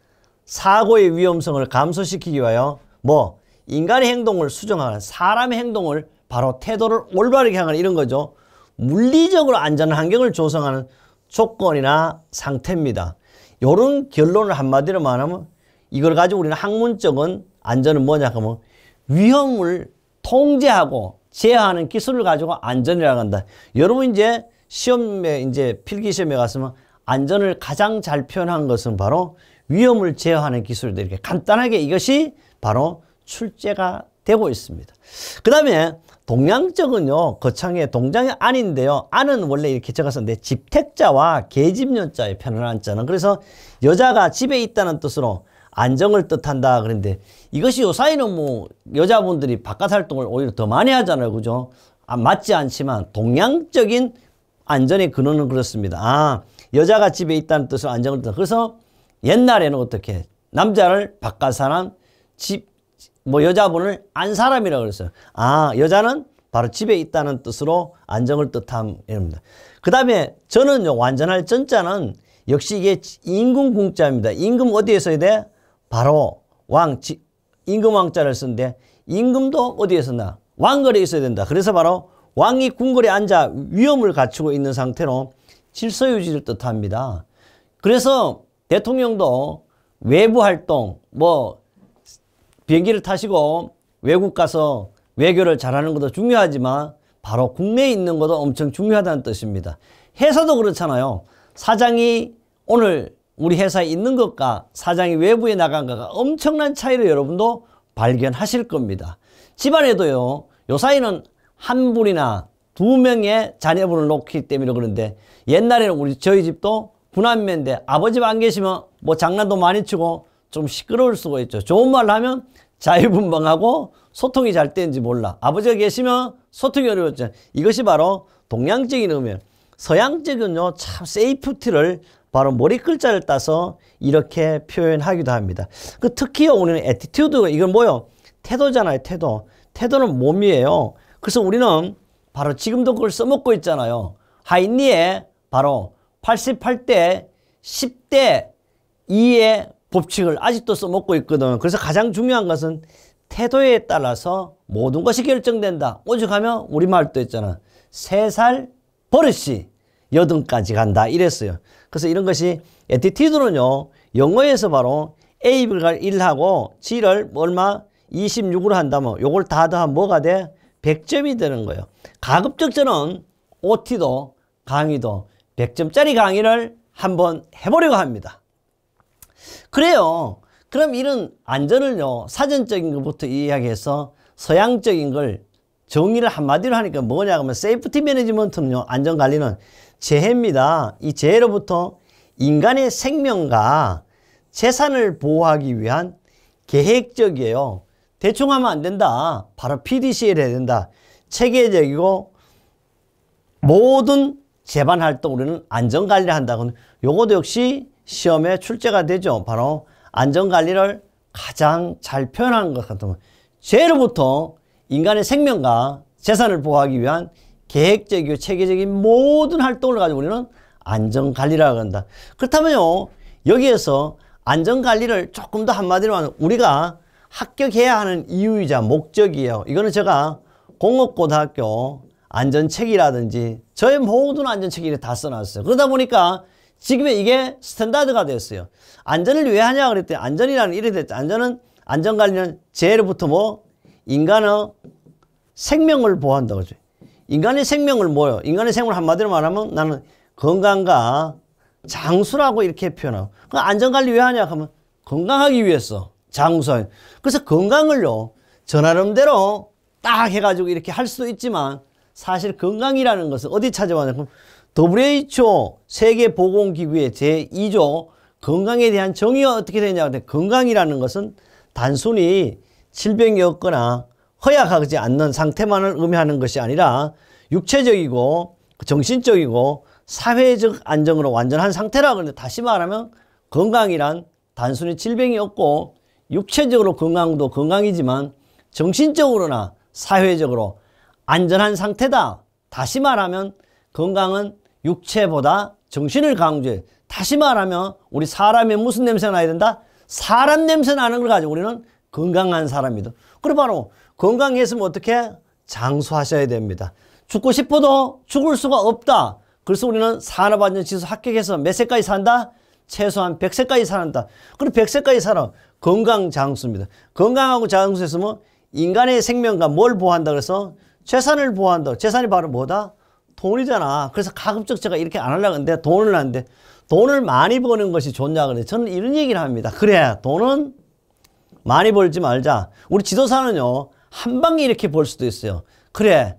사고의 위험성을 감소시키기 위하여 뭐 인간의 행동을 수정하는 사람의 행동을 바로 태도를 올바르게 하는 이런 거죠. 물리적으로 안전한 환경을 조성하는 조건이나 상태입니다. 이런 결론을 한마디로 말하면 이걸 가지고 우리는 학문적인 안전은 뭐냐 하면 위험을 통제하고 제어하는 기술을 가지고 안전이라고 한다. 여러분 이제 시험에 이제 필기 시험에 갔으면 안전을 가장 잘 표현한 것은 바로 위험을 제어하는 기술들 이렇게 간단하게 이것이 바로 출제가 되고 있습니다. 그 다음에 동양적은요 거창의 동장이 아닌데요 안은 원래 이렇게 적었는데 집택자와 계집년자의 편안한 자는 그래서 여자가 집에 있다는 뜻으로 안정을 뜻한다 그런데 이것이 요사이는 뭐 여자분들이 바깥 활동을 오히려 더 많이 하잖아요 그죠 아, 맞지 않지만 동양적인 안전의 근원은 그렇습니다 아 여자가 집에 있다는 뜻으로 안정을 뜻 그래서 옛날에는 어떻게 남자를 바깥 사람 집뭐 여자분을 안 사람이라고 그랬어요. 아 여자는 바로 집에 있다는 뜻으로 안정을 뜻함입니다. 그 다음에 저는 완전할 전자는 역시 이게 임금 궁자입니다. 임금 어디에 써야 돼? 바로 왕, 지, 임금 왕자를 쓰는데 임금도 어디에 썼나 왕거리에 있어야 된다. 그래서 바로 왕이 궁궐에 앉아 위험을 갖추고 있는 상태로 질서 유지를 뜻합니다. 그래서 대통령도 외부 활동, 뭐 비행기를 타시고 외국 가서 외교를 잘하는 것도 중요하지만 바로 국내에 있는 것도 엄청 중요하다는 뜻입니다. 회사도 그렇잖아요. 사장이 오늘 우리 회사에 있는 것과 사장이 외부에 나간 것과 엄청난 차이를 여러분도 발견하실 겁니다. 집안에도요. 요 사이는 한 분이나 두 명의 자녀분을 놓기 때문에 그런데 옛날에는 우리 저희 집도 분남매인데 아버지만 안 계시면 뭐 장난도 많이 치고 좀 시끄러울 수가 있죠. 좋은 말로 하면 자유분방하고 소통이 잘 되는지 몰라. 아버지가 계시면 소통이 어려웠죠. 이것이 바로 동양적인 의미예요. 서양적은요, 참 세이프티를 바로 머리 글자를 따서 이렇게 표현하기도 합니다. 그 특히 오늘 에티튜드, 가 이건 뭐요? 태도잖아요, 태도. 태도는 몸이에요. 그래서 우리는 바로 지금도 그걸 써먹고 있잖아요. 하인리에 바로 88대 10대 2의 법칙을 아직도 써먹고 있거든. 그래서 가장 중요한 것은 태도에 따라서 모든 것이 결정된다. 오죽하면 우리 말도 했잖아. 세 살 버릇이 여든까지 간다. 이랬어요. 그래서 이런 것이 에티티드는요. 영어에서 바로 에이 A를 1하고 G를 얼마 26으로 한다면 요걸 다 더하면 뭐가 돼? 100점이 되는 거예요. 가급적저는 OT도 강의도 100점짜리 강의를 한번 해보려고 합니다. 그래요. 그럼 이런 안전을요. 사전적인 것부터 이야기해서 서양적인 걸 정의를 한마디로 하니까 뭐냐 하면 세이프티 매니지먼트는요. 안전관리는 재해입니다. 이 재해로부터 인간의 생명과 재산을 보호하기 위한 계획적이에요. 대충 하면 안 된다. 바로 PDC를 해야 된다. 체계적이고 모든 재반 활동 우리는 안전관리를 한다고 는 요것도 역시 시험에 출제가 되죠. 바로 안전관리를 가장 잘 표현한 것 같으면 죄로부터 인간의 생명과 재산을 보호하기 위한 계획적이고 체계적인 모든 활동을 가지고 우리는 안전관리라고 한다. 그렇다면요. 여기에서 안전관리를 조금 더 한마디로 하면 우리가 합격해야 하는 이유이자 목적이에요. 이거는 제가 공업고등학교 안전책이라든지 저의 모든 안전책이다 써놨어요. 그러다 보니까 지금 이게 스탠다드가 되었어요. 안전을 왜 하냐 그랬더니 안전이라는 이래 됐죠. 안전은 안전관리는 재해로부터 뭐 인간의 생명을 보호한다고 하죠. 인간의 생명을 뭐요? 인간의 생명을 한마디로 말하면 나는 건강과 장수라고 이렇게 표현하고 그 안전관리 왜 하냐 하면 건강하기 위해서 장수하 그래서 건강을요 전화름대로딱 해가지고 이렇게 할 수도 있지만 사실 건강이라는 것은 어디 찾아와냐 그럼 WHO 세계보건기구의 제2조 건강에 대한 정의가 어떻게 되냐 근데 건강이라는 것은 단순히 질병이 없거나 허약하지 않는 상태만을 의미하는 것이 아니라 육체적이고 정신적이고 사회적 안정으로 완전한 상태라 그러는데 다시 말하면 건강이란 단순히 질병이 없고 육체적으로 건강도 건강이지만 정신적으로나 사회적으로 안전한 상태다. 다시 말하면 건강은 육체보다 정신을 강조해. 다시 말하면 우리 사람의 무슨 냄새 가 나야 된다? 사람 냄새 나는 걸 가지고 우리는 건강한 사람이다. 그리고 바로 건강했으면 어떻게? 장수하셔야 됩니다. 죽고 싶어도 죽을 수가 없다. 그래서 우리는 산업안전지수 합격해서 몇 세까지 산다? 최소한 100세까지 산다. 그럼 100세까지 살아. 건강 장수입니다. 건강하고 장수했으면 인간의 생명과 뭘 보호한다 그래서 재산을 보호한다. 재산이 바로 뭐다? 돈이잖아. 그래서 가급적 제가 이렇게 안 하려고 했는데 돈을 하는데 돈을 많이 버는 것이 좋냐 그래. 저는 이런 얘기를 합니다. 그래 돈은 많이 벌지 말자. 우리 지도사는요. 한 방에 이렇게 벌 수도 있어요. 그래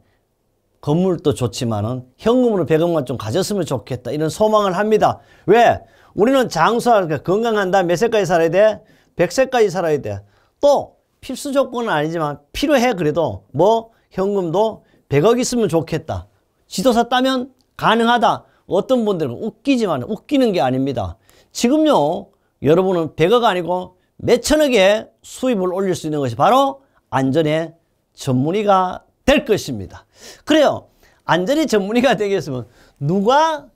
건물도 좋지만은 현금으로 100억만 좀 가졌으면 좋겠다. 이런 소망을 합니다. 왜? 우리는 장수할 때 건강한다. 몇 세까지 살아야 돼? 100세까지 살아야 돼. 또 필수 조건은 아니지만 필요해 그래도 뭐 현금도 100억 있으면 좋겠다. 지도사 따면 가능하다. 어떤 분들은 웃기지만 웃기는 게 아닙니다. 지금요 여러분은 100억 아니고 몇천억의 수입을 올릴 수 있는 것이 바로 안전의 전문의가 될 것입니다. 그래요. 안전의 전문의가 되겠으면 누가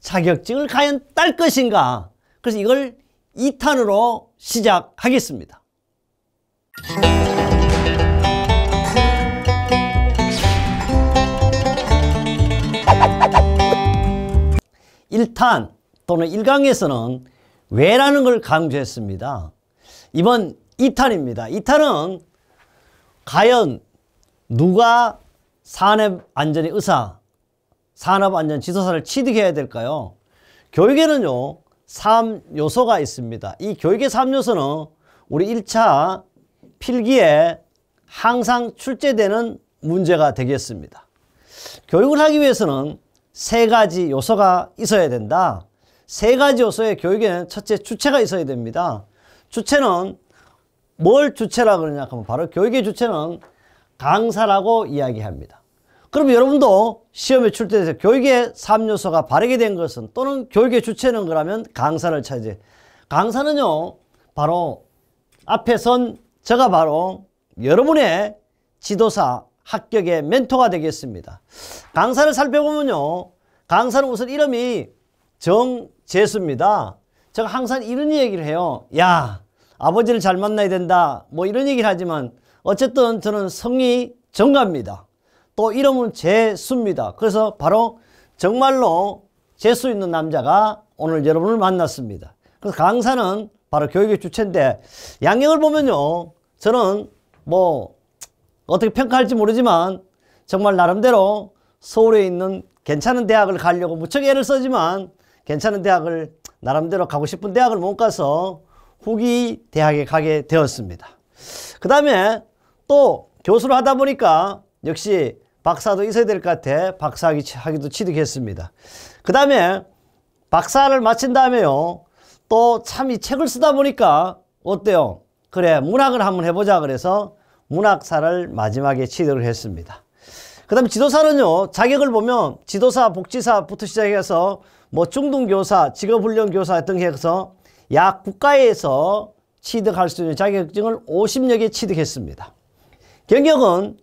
자격증을 과연 딸 것인가. 그래서 이걸 2탄으로 시작하겠습니다. 1탄 또는 1강에서는 왜라는 걸 강조했습니다. 이번 2탄입니다. 2탄은 과연 누가 산업안전의 의사, 산업안전지도사를 취득해야 될까요? 교육에는요. 3요소가 있습니다. 이 교육의 3요소는 우리 1차 필기에 항상 출제되는 문제가 되겠습니다. 교육을 하기 위해서는 세 가지 요소가 있어야 된다. 세 가지 요소의 교육에는 첫째 주체가 있어야 됩니다. 주체는 뭘 주체라 그러냐 하면 바로 교육의 주체는 강사라고 이야기합니다. 그럼 여러분도 시험에 출제돼서 교육의 3요소가 바르게 된 것은 또는 교육의 주체는 그러면 강사를 차지해. 강사는요, 바로 앞에 선 제가 바로 여러분의 지도사, 합격의 멘토가 되겠습니다. 강사를 살펴보면요. 강사는 우선 이름이 정재수입니다. 제가 항상 이런 얘기를 해요. 야 아버지를 잘 만나야 된다. 뭐 이런 얘기를 하지만 어쨌든 저는 성이 정가니다또 이름은 재수입니다. 그래서 바로 정말로 재수 있는 남자가 오늘 여러분을 만났습니다. 그래서 강사는 바로 교육의 주체인데 양형을 보면요. 저는 뭐 어떻게 평가할지 모르지만 정말 나름대로 서울에 있는 괜찮은 대학을 가려고 무척 애를 써지만 괜찮은 대학을 나름대로 가고 싶은 대학을 못 가서 후기 대학에 가게 되었습니다. 그 다음에 또 교수를 하다 보니까 역시 박사도 있어야 될 것 같아 박사학위도 취득했습니다. 그 다음에 박사를 마친 다음에요. 또 참 이 책을 쓰다 보니까 어때요? 그래 문학을 한번 해보자 그래서 문학사를 마지막에 취득을 했습니다. 그 다음에 지도사는요, 자격을 보면 지도사, 복지사부터 시작해서 뭐 중등교사, 직업훈련교사 등 해서 약 국가에서 취득할 수 있는 자격증을 50여 개 취득했습니다. 경력은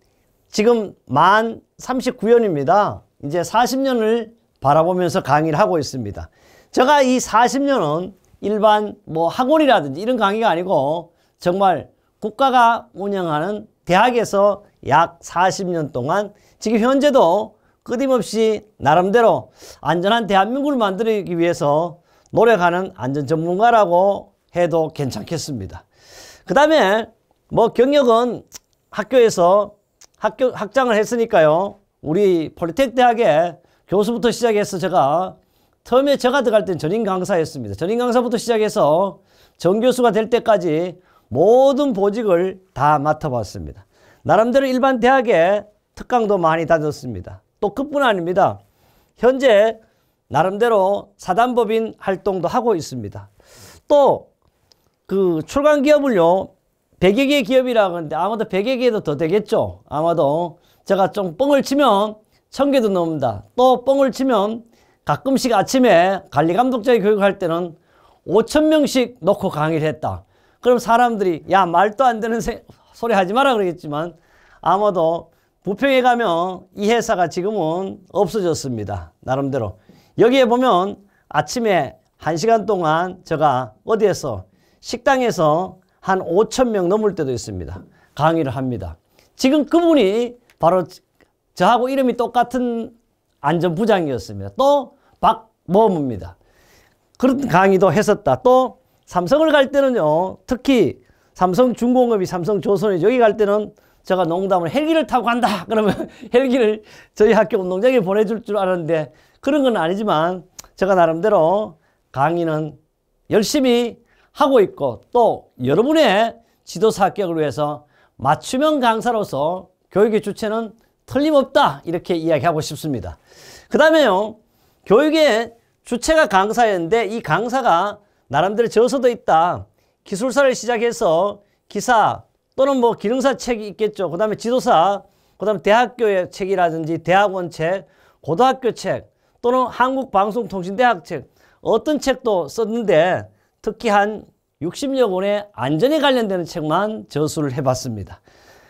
지금 만 39년입니다. 이제 40년을 바라보면서 강의를 하고 있습니다. 제가 이 40년은 일반 뭐 학원이라든지 이런 강의가 아니고 정말 국가가 운영하는 대학에서 약 40년 동안 지금 현재도 끊임없이 나름대로 안전한 대한민국을 만들기 위해서 노력하는 안전 전문가라고 해도 괜찮겠습니다. 그 다음에 뭐 경력은 학교에서 학교, 학장을 했으니까요. 우리 폴리텍 대학에 교수부터 시작해서 제가 처음에 제가 들어갈 땐 전임 강사였습니다. 전임 강사부터 시작해서 정교수가 될 때까지 모든 보직을 다 맡아봤습니다. 나름대로 일반 대학에 특강도 많이 다녔습니다. 또 그뿐 아닙니다. 현재 나름대로 사단법인 활동도 하고 있습니다. 또 그 출간 기업을요. 100여 개 기업이라 하는데 아마도 100여 개도 더 되겠죠. 아마도 제가 좀 뻥을 치면 1000개도 넘는다. 또 뻥을 치면 가끔씩 아침에 관리감독자의 교육할 때는 5천명씩 놓고 강의를 했다. 그럼 사람들이 야 말도 안 되는 세, 소리 하지 마라 그러겠지만 아마도 부평에 가면 이 회사가 지금은 없어졌습니다. 나름대로. 여기에 보면 아침에 한시간 동안 제가 어디에서 식당에서 한 5천 명 넘을 때도 있습니다. 강의를 합니다. 지금 그분이 바로 저하고 이름이 똑같은 안전부장이었습니다. 또 박모무입니다. 그런 강의도 했었다. 또 삼성을 갈 때는요. 특히 삼성 중공업이 삼성 조선이 여기 갈 때는 제가 농담을 헬기를 타고 간다. <laughs> 그러면 헬기를 저희 학교 운동장에 보내줄 줄 알았는데 그런 건 아니지만 제가 나름대로 강의는 열심히 하고 있고 또 여러분의 지도사 합격을 위해서 맞춤형 강사로서 교육의 주체는 틀림없다 이렇게 이야기하고 싶습니다. 그 다음에요. 교육의 주체가 강사였는데 이 강사가 나름대로 저서도 있다. 기술사를 시작해서 기사 또는 뭐 기능사 책이 있겠죠. 그 다음에 지도사, 그 다음에 대학교의 책이라든지 대학원 책, 고등학교 책 또는 한국방송통신대학 책 어떤 책도 썼는데 특히 한 60여 권의 안전에 관련되는 책만 저술을 해봤습니다.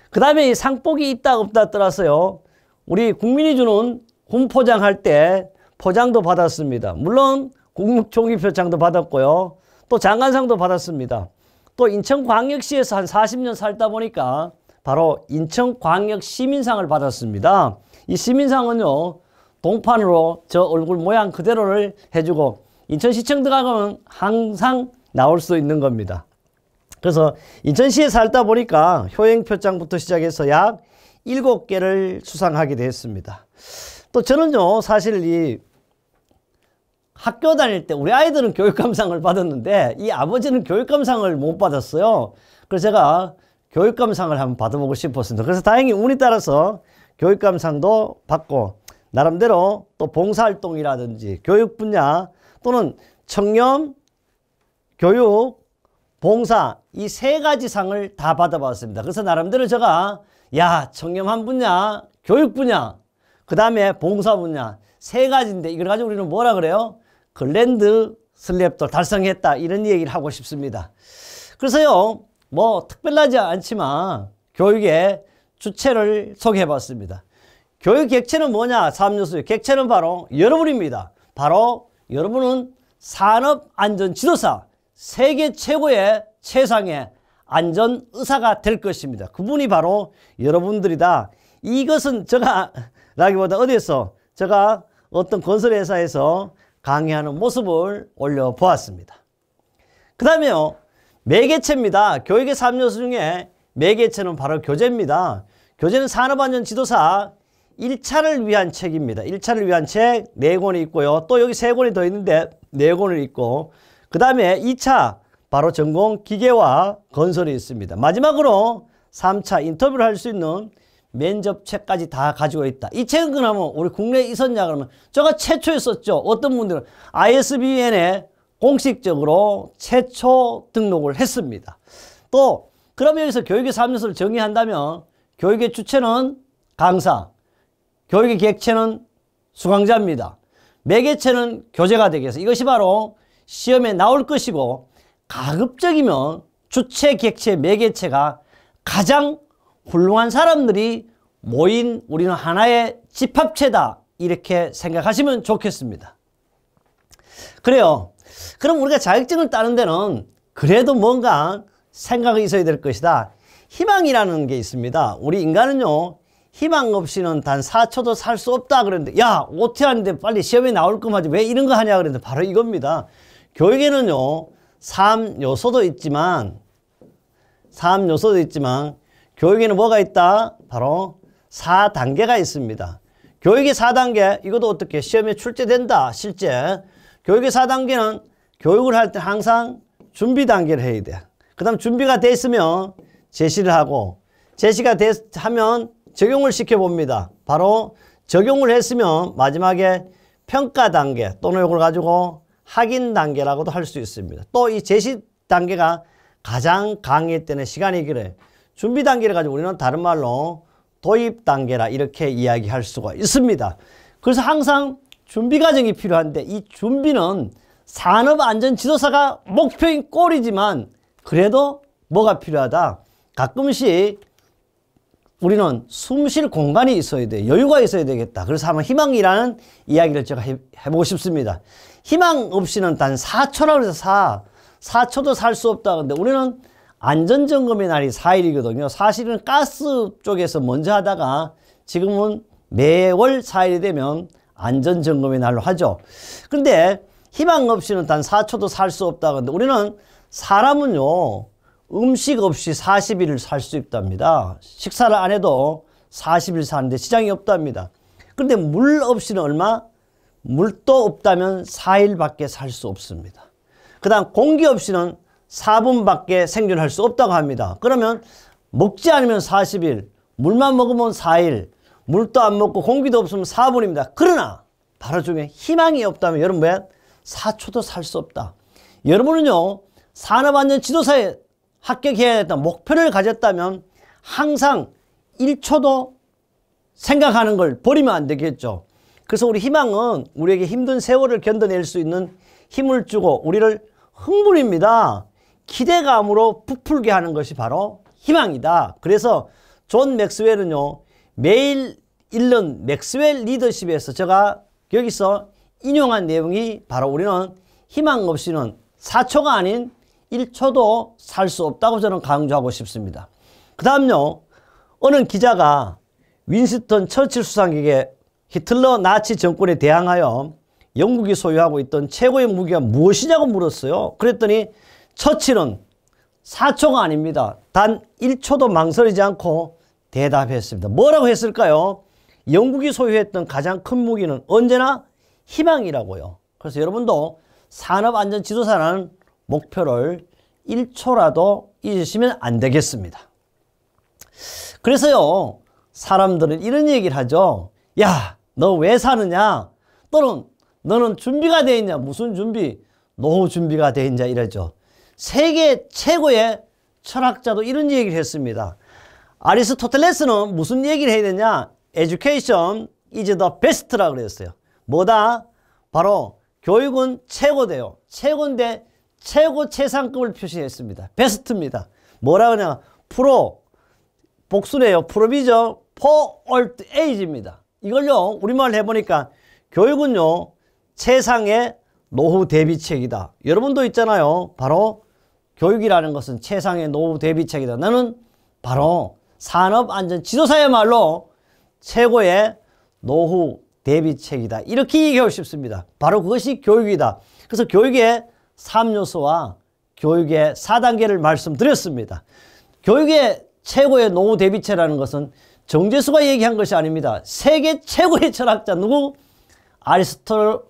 그 다음에 이 상복이 있다 없다 따라서요. 우리 국민이 주는 군포장할때 포장도 받았습니다. 물론 국무총리표창도 받았고요. 또 장관상도 받았습니다. 또 인천광역시에서 한 40년 살다 보니까 바로 인천광역 시민상을 받았습니다. 이 시민상은요. 동판으로 저 얼굴 모양 그대로를 해주고 인천시청 들어가면 항상 나올 수 있는 겁니다. 그래서 인천시에 살다 보니까 효행표창부터 시작해서 약 7개를 수상하게 되었습니다. 또 저는요 사실 이 학교 다닐 때 우리 아이들은 교육 감상을 받았는데 이 아버지는 교육 감상을 못 받았어요. 그래서 제가 교육 감상을 한번 받아보고 싶었습니다. 그래서 다행히 운이 따라서 교육 감상도 받고 나름대로 또 봉사활동이라든지 교육 분야 또는 청렴, 교육, 봉사 이 세 가지 상을 다 받아봤습니다. 그래서 나름대로 제가 야 청렴한 분야, 교육 분야, 그 다음에 봉사 분야 세 가지인데 이걸 가지고 우리는 뭐라 그래요? 글랜드 그 슬랩도 달성했다 이런 얘기를 하고 싶습니다. 그래서요 뭐 특별하지 않지만 교육의 주체를 소개해 봤습니다. 교육 객체는 뭐냐? 사업뉴스 객체는 바로 여러분입니다. 바로 여러분은 산업안전지도사 세계 최고의 최상의 안전의사가 될 것입니다. 그분이 바로 여러분들이다. 이것은 제가 <laughs> 라기보다 어디에서 제가 어떤 건설회사에서 강의하는 모습을 올려보았습니다. 그 다음에요. 매개체입니다. 교육의 3요소 중에 매개체는 바로 교재입니다. 교재는 산업안전지도사 1차를 위한 책입니다. 1차를 위한 책 4권이 있고요. 또 여기 3권이 더 있는데 4권을 있고 그 다음에 2차 바로 전공 기계와 건설이 있습니다. 마지막으로 3차 인터뷰를 할 수 있는 면접책까지 다 가지고 있다. 이 책은 그러면 우리 국내에 있었냐 그러면 제가 최초에 썼죠. 어떤 분들은 ISBN에 공식적으로 최초 등록을 했습니다. 또 그런 면에서 교육의 3요소를 정의한다면 교육의 주체는 강사, 교육의 객체는 수강자입니다. 매개체는 교재가 되겠어. 이것이 바로 시험에 나올 것이고 가급적이면 주체, 객체, 매개체가 가장 훌륭한 사람들이 모인 우리는 하나의 집합체다 이렇게 생각하시면 좋겠습니다. 그래요. 그럼 우리가 자격증을 따는 데는 그래도 뭔가 생각이 있어야 될 것이다. 희망이라는 게 있습니다. 우리 인간은요. 희망 없이는 단 4초도 살 수 없다 그랬는데 야 오티 하는데 빨리 시험에 나올 거마지 왜 이런 거 하냐 그랬는데 바로 이겁니다. 교육에는요. 삶 요소도 있지만 삶 요소도 있지만 교육에는 뭐가 있다? 바로 4단계가 있습니다. 교육이 4단계, 이것도 어떻게 시험에 출제된다, 실제. 교육이 4단계는 교육을 할 때 항상 준비 단계를 해야 돼. 그 다음 준비가 돼 있으면 제시를 하고, 제시가 되, 하면 적용을 시켜봅니다. 바로 적용을 했으면 마지막에 평가 단계 또는 이걸 가지고 확인 단계라고도 할 수 있습니다. 또 이 제시 단계가 가장 강의 때는 시간이 길어요. 준비 단계를 가지고 우리는 다른 말로 도입 단계라 이렇게 이야기할 수가 있습니다. 그래서 항상 준비 과정이 필요한데 이 준비는 산업안전지도사가 목표인 꼴이지만 그래도 뭐가 필요하다? 가끔씩 우리는 숨 쉴 공간이 있어야 돼 여유가 있어야 되겠다. 그래서 한번 희망이라는 이야기를 제가 해, 보고 싶습니다. 희망 없이는 단 4초라고 해서 4, 4초도 살 수 없다. 근데 우리는 안전점검의 날이 4일이거든요. 사실은 가스 쪽에서 먼저 하다가 지금은 매월 4일이 되면 안전점검의 날로 하죠. 근데 희망 없이는 단 4초도 살 수 없다. 근데 우리는 사람은요, 음식 없이 40일을 살 수 있답니다. 식사를 안 해도 40일 사는데 시장이 없답니다. 근데 물 없이는 얼마? 물도 없다면 4일밖에 살 수 없습니다. 그 다음 공기 없이는 4분밖에 생존할 수 없다고 합니다. 그러면 먹지 않으면 40일, 물만 먹으면 4일, 물도 안 먹고 공기도 없으면 4분입니다. 그러나 바로 중에 희망이 없다면 여러분 왜 4초도 살 수 없다. 여러분은요. 산업안전 지도사에 합격해야했다 목표를 가졌다면 항상 1초도 생각하는 걸 버리면 안 되겠죠. 그래서 우리 희망은 우리에게 힘든 세월을 견뎌낼 수 있는 힘을 주고 우리를 흥분입니다. 기대감으로 부풀게 하는 것이 바로 희망이다. 그래서 존 맥스웰은요. 매일 읽는 맥스웰 리더십에서 제가 여기서 인용한 내용이 바로 우리는 희망 없이는 4초가 아닌 1초도 살 수 없다고 저는 강조하고 싶습니다. 그 다음요. 어느 기자가 윈스턴 처칠 수상에게 히틀러 나치 정권에 대항하여 영국이 소유하고 있던 최고의 무기가 무엇이냐고 물었어요. 그랬더니 처칠은 4초가 아닙니다. 단 1초도 망설이지 않고 대답했습니다. 뭐라고 했을까요? 영국이 소유했던 가장 큰 무기는 언제나 희망이라고요. 그래서 여러분도 산업안전지도사라는 목표를 1초라도 잊으시면 안 되겠습니다. 그래서요, 사람들은 이런 얘기를 하죠. 야, 너 왜 사느냐? 또는 너는 준비가 돼 있냐? 무슨 준비? 노후 준비가 돼 있냐? 이러죠. 세계 최고의 철학자도 이런 얘기를 했습니다. 아리스토텔레스는 무슨 얘기를 해야 되냐? Education is the best라고 그랬어요. 뭐다? 바로 교육은 최고돼요. 최고인데 최고 최상급을 표시했습니다. 베스트입니다. 뭐라 그러냐? 프로 복수네요. 프로비저 포 올드 에이지입니다. 이걸요 우리말 해보니까 교육은요 최상의 노후 대비책이다. 여러분도 있잖아요. 바로 교육이라는 것은 최상의 노후 대비책이다. 나는 바로 산업안전지도사야말로 최고의 노후 대비책이다. 이렇게 얘기하고 싶습니다. 바로 그것이 교육이다. 그래서 교육의 3요소와 교육의 4단계를 말씀드렸습니다. 교육의 최고의 노후 대비책이라는 것은 정재수가 얘기한 것이 아닙니다. 세계 최고의 철학자 누구? 아리스토,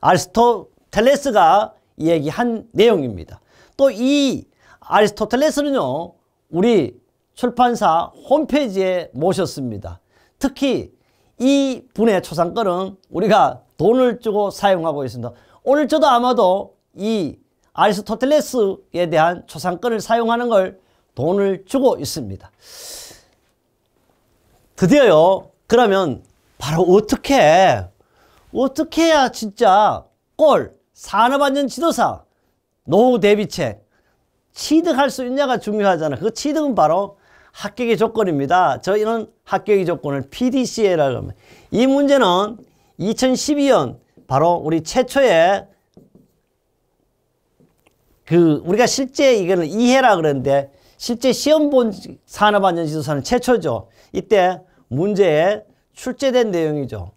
아리스토텔레스가 얘기한 내용입니다. 또이 아리스토텔레스는요. 우리 출판사 홈페이지에 모셨습니다. 특히 이 분의 초상권은 우리가 돈을 주고 사용하고 있습니다. 오늘 저도 아마도 이 아리스토텔레스에 대한 초상권을 사용하는 걸 돈을 주고 있습니다. 드디어요. 그러면 바로 어떻게 어떻게 해야 진짜 꼴 산업안전 지도사 노후 대비체 취득할 수 있냐가 중요하잖아. 그 취득은 바로 합격의 조건입니다. 저희는 합격의 조건을 PDCA라고 합니다. 이 문제는 2012년 바로 우리 최초의 그 우리가 실제 이거는 이해라 그러는데 실제 시험 본 산업안전지도사는 최초죠. 이때 문제에 출제된 내용이죠.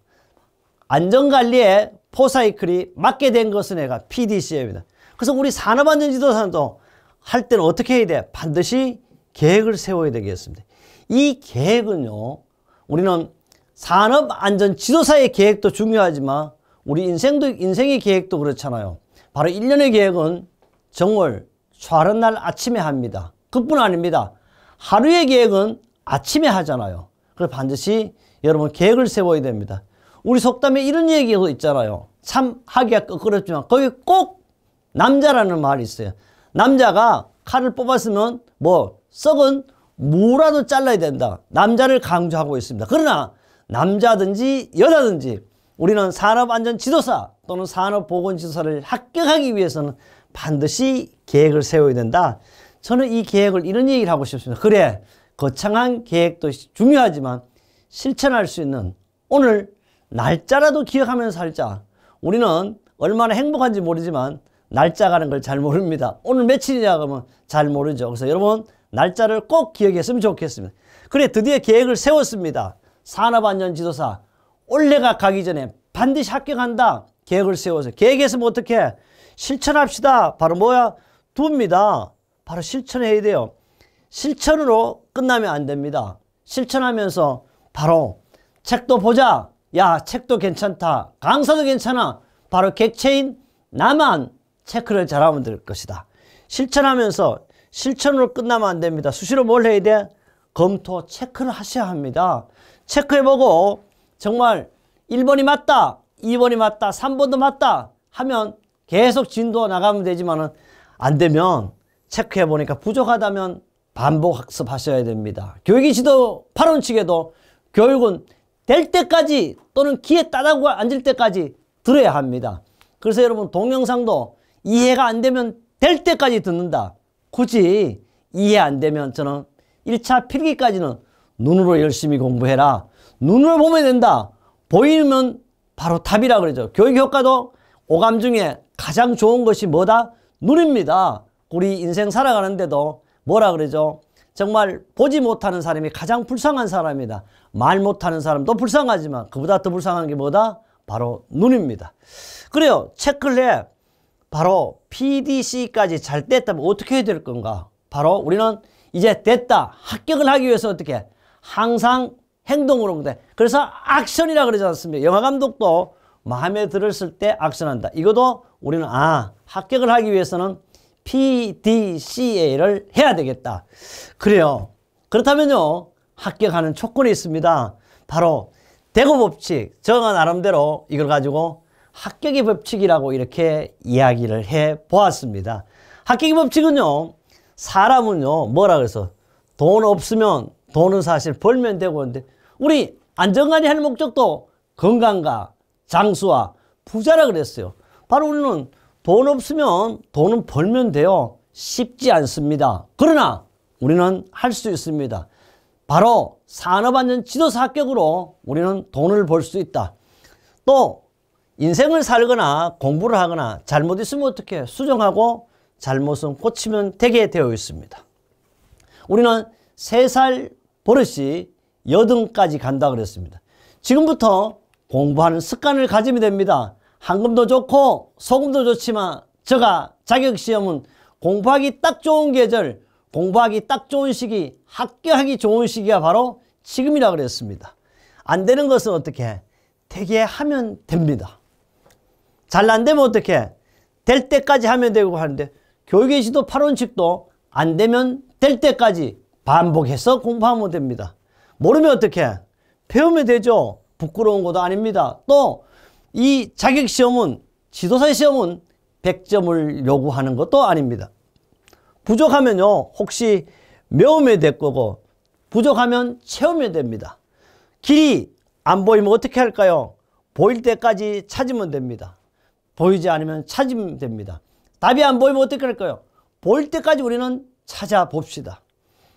안전관리에 포사이클이 맞게 된 것은 내가 PDCA입니다. 그래서 우리 산업안전지도산도 할 때는 어떻게 해야 돼? 반드시 계획을 세워야 되겠습니다. 이 계획은요. 우리는 산업안전지도사의 계획도 중요하지만 우리 인생도 인생의 계획도 그렇잖아요. 바로 1년의 계획은 정월 초하른 날 아침에 합니다. 그뿐 아닙니다. 하루의 계획은 아침에 하잖아요. 그래서 반드시 여러분 계획을 세워야 됩니다. 우리 속담에 이런 얘기가 있잖아요. 참 하기가 끄끄럽지만 거기 꼭 남자라는 말이 있어요. 남자가 칼을 뽑았으면 뭐 썩은 무라도 잘라야 된다. 남자를 강조하고 있습니다. 그러나 남자든지 여자든지 우리는 산업안전지도사 또는 산업보건지도사를 합격하기 위해서는 반드시 계획을 세워야 된다. 저는 이 계획을 이런 얘기를 하고 싶습니다. 그래 거창한 계획도 중요하지만 실천할 수 있는 오늘 날짜라도 기억하면서 살자. 우리는 얼마나 행복한지 모르지만 날짜 가는 걸 잘 모릅니다. 오늘 며칠이냐 하면잘 모르죠. 그래서 여러분 날짜를 꼭 기억했으면 좋겠습니다. 그래 드디어 계획을 세웠습니다. 산업안전 지도사 올해가 가기 전에 반드시 합격한다. 계획을 세워서 계획에서 어떻게 실천합시다. 바로 뭐야? 둡니다. 바로 실천해야 돼요. 실천으로 끝나면 안 됩니다. 실천하면서 바로 책도 보자. 야 책도 괜찮다. 강사도 괜찮아. 바로 객체인 나만 체크를 잘하면 될 것이다. 실천하면서 실천으로 끝나면 안 됩니다. 수시로 뭘 해야 돼? 검토, 체크를 하셔야 합니다. 체크해보고 정말 1번이 맞다, 2번이 맞다, 3번도 맞다 하면 계속 진도 나가면 되지만 안 되면 체크해보니까 부족하다면 반복 학습하셔야 됩니다. 교육이 지도 8원칙에도 교육은 될 때까지 또는 귀에 따다고 앉을 때까지 들어야 합니다. 그래서 여러분 동영상도 이해가 안 되면 될 때까지 듣는다. 굳이 이해 안 되면 저는 1차 필기까지는 눈으로 열심히 공부해라. 눈으로 보면 된다. 보이면 바로 답이라 그러죠. 교육 효과도 오감 중에 가장 좋은 것이 뭐다? 눈입니다. 우리 인생 살아가는데도 뭐라 그러죠? 정말 보지 못하는 사람이 가장 불쌍한 사람이다. 말 못하는 사람도 불쌍하지만 그보다 더 불쌍한 게 뭐다? 바로 눈입니다. 그래요. 체크를 해. 바로 PDC까지 잘 됐다면 어떻게 해야 될 건가? 바로 우리는 이제 됐다. 합격을 하기 위해서 어떻게? 해? 항상 행동으로 보 그래서 악션이라 그러지 않습니까? 영화 감독도 마음에 들었을 때 악션한다. 이것도 우리는 아 합격을 하기 위해서는 PDCA를 해야 되겠다. 그래요. 그렇다면요. 합격하는 조건이 있습니다. 바로 대구 법칙. 정한 나름대로 이걸 가지고 합격의 법칙이라고 이렇게 이야기를 해 보았습니다. 합격의 법칙은요. 사람은요. 뭐라 그래서 돈 없으면 돈은 사실 벌면 되고 는데 우리 안정관리 하는 목적도 건강과 장수와 부자라 그랬어요. 바로 우리는 돈 없으면 돈은 벌면 돼요. 쉽지 않습니다. 그러나 우리는 할 수 있습니다. 바로 산업안전 지도사 합격으로 우리는 돈을 벌 수 있다. 또 인생을 살거나 공부를 하거나 잘못 있으면 어떻게 수정하고 잘못은 고치면 되게 되어 있습니다. 우리는 세 살 버릇이 여든까지 간다 그랬습니다. 지금부터 공부하는 습관을 가지면 됩니다. 한금도 좋고 소금도 좋지만 제가 자격시험은 공부하기 딱 좋은 계절, 공부하기 딱 좋은 시기, 합격하기 좋은 시기가 바로 지금이라 그랬습니다. 안 되는 것은 어떻게? 되게 하면 됩니다. 잘안 되면 어떻게? 될 때까지 하면 되고 하는데 교육의 시도 8원칙도 안 되면 될 때까지 반복해서 공부하면 됩니다. 모르면 어떻게? 배우면 되죠. 부끄러운 것도 아닙니다. 또 이 자격시험은 지도사의 시험은 100점을 요구하는 것도 아닙니다. 부족하면요. 혹시 매우면될 거고 부족하면 채우면 됩니다. 길이 안 보이면 어떻게 할까요? 보일 때까지 찾으면 됩니다. 보이지 않으면 찾으면 됩니다. 답이 안 보이면 어떻게 할까요? 볼 때까지 우리는 찾아봅시다.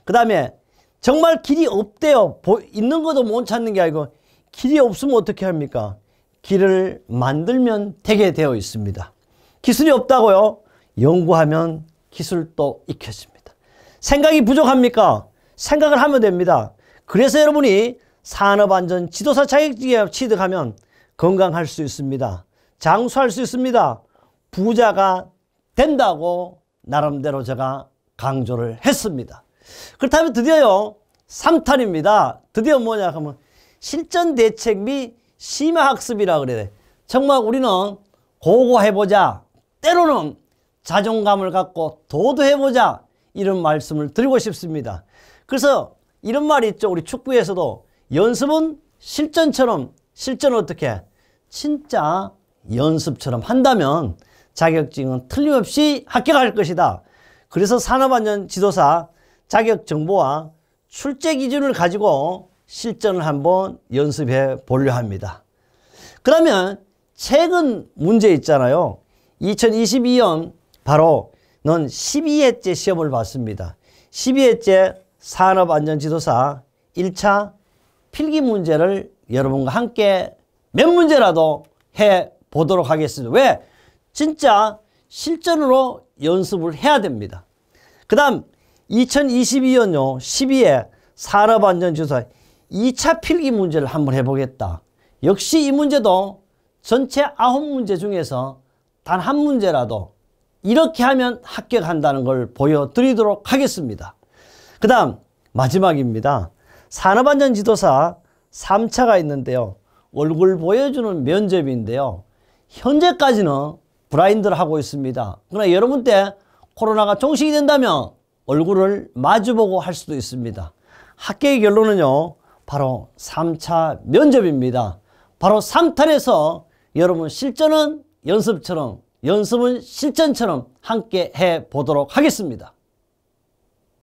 그 다음에 정말 길이 없대요. 있는 것도 못 찾는 게 아니고 길이 없으면 어떻게 합니까? 길을 만들면 되게 되어 있습니다. 기술이 없다고요? 연구하면 기술도 익혀집니다. 생각이 부족합니까? 생각을 하면 됩니다. 그래서 여러분이 산업안전 지도사 자격증에 취득하면 건강할 수 있습니다. 장수할 수 있습니다. 부자가 된다고 나름대로 제가 강조를 했습니다. 그렇다면 드디어요. 3탄입니다. 드디어 뭐냐 하면 실전 대책 및 심화 학습이라 그래야 돼. 정말 우리는 고고해보자. 때로는 자존감을 갖고 도도해보자. 이런 말씀을 드리고 싶습니다. 그래서 이런 말이 있죠. 우리 축구에서도 연습은 실전처럼 실전 어떻게 진짜 연습처럼 한다면 자격증은 틀림없이 합격할 것이다. 그래서 산업안전 지도사 자격 정보와 출제 기준을 가지고 실전을 한번 연습해 보려 합니다. 그러면 최근 문제 있잖아요. 2022년 바로 넌 12회째 시험을 봤습니다. 12회째 산업안전지도사 1차 필기 문제를 여러분과 함께 몇 문제라도 해 보도록 하겠습니다. 왜? 진짜 실전으로 연습을 해야 됩니다. 그 다음 2022년요 12회 산업안전조사 2차 필기 문제를 한번 해보겠다. 역시 이 문제도 전체 아홉 문제 중에서 단 한 문제라도 이렇게 하면 합격한다는 걸 보여드리도록 하겠습니다. 그 다음 마지막입니다. 산업안전지도사 3차가 있는데요. 얼굴 보여주는 면접인데요. 현재까지는 브라인드를 하고 있습니다. 그러나 여러분 때 코로나가 종식이 된다면 얼굴을 마주보고 할 수도 있습니다. 학계의 결론은요. 바로 3차 면접입니다. 바로 3탄에서 여러분 실전은 연습처럼 연습은 실전처럼 함께 해보도록 하겠습니다.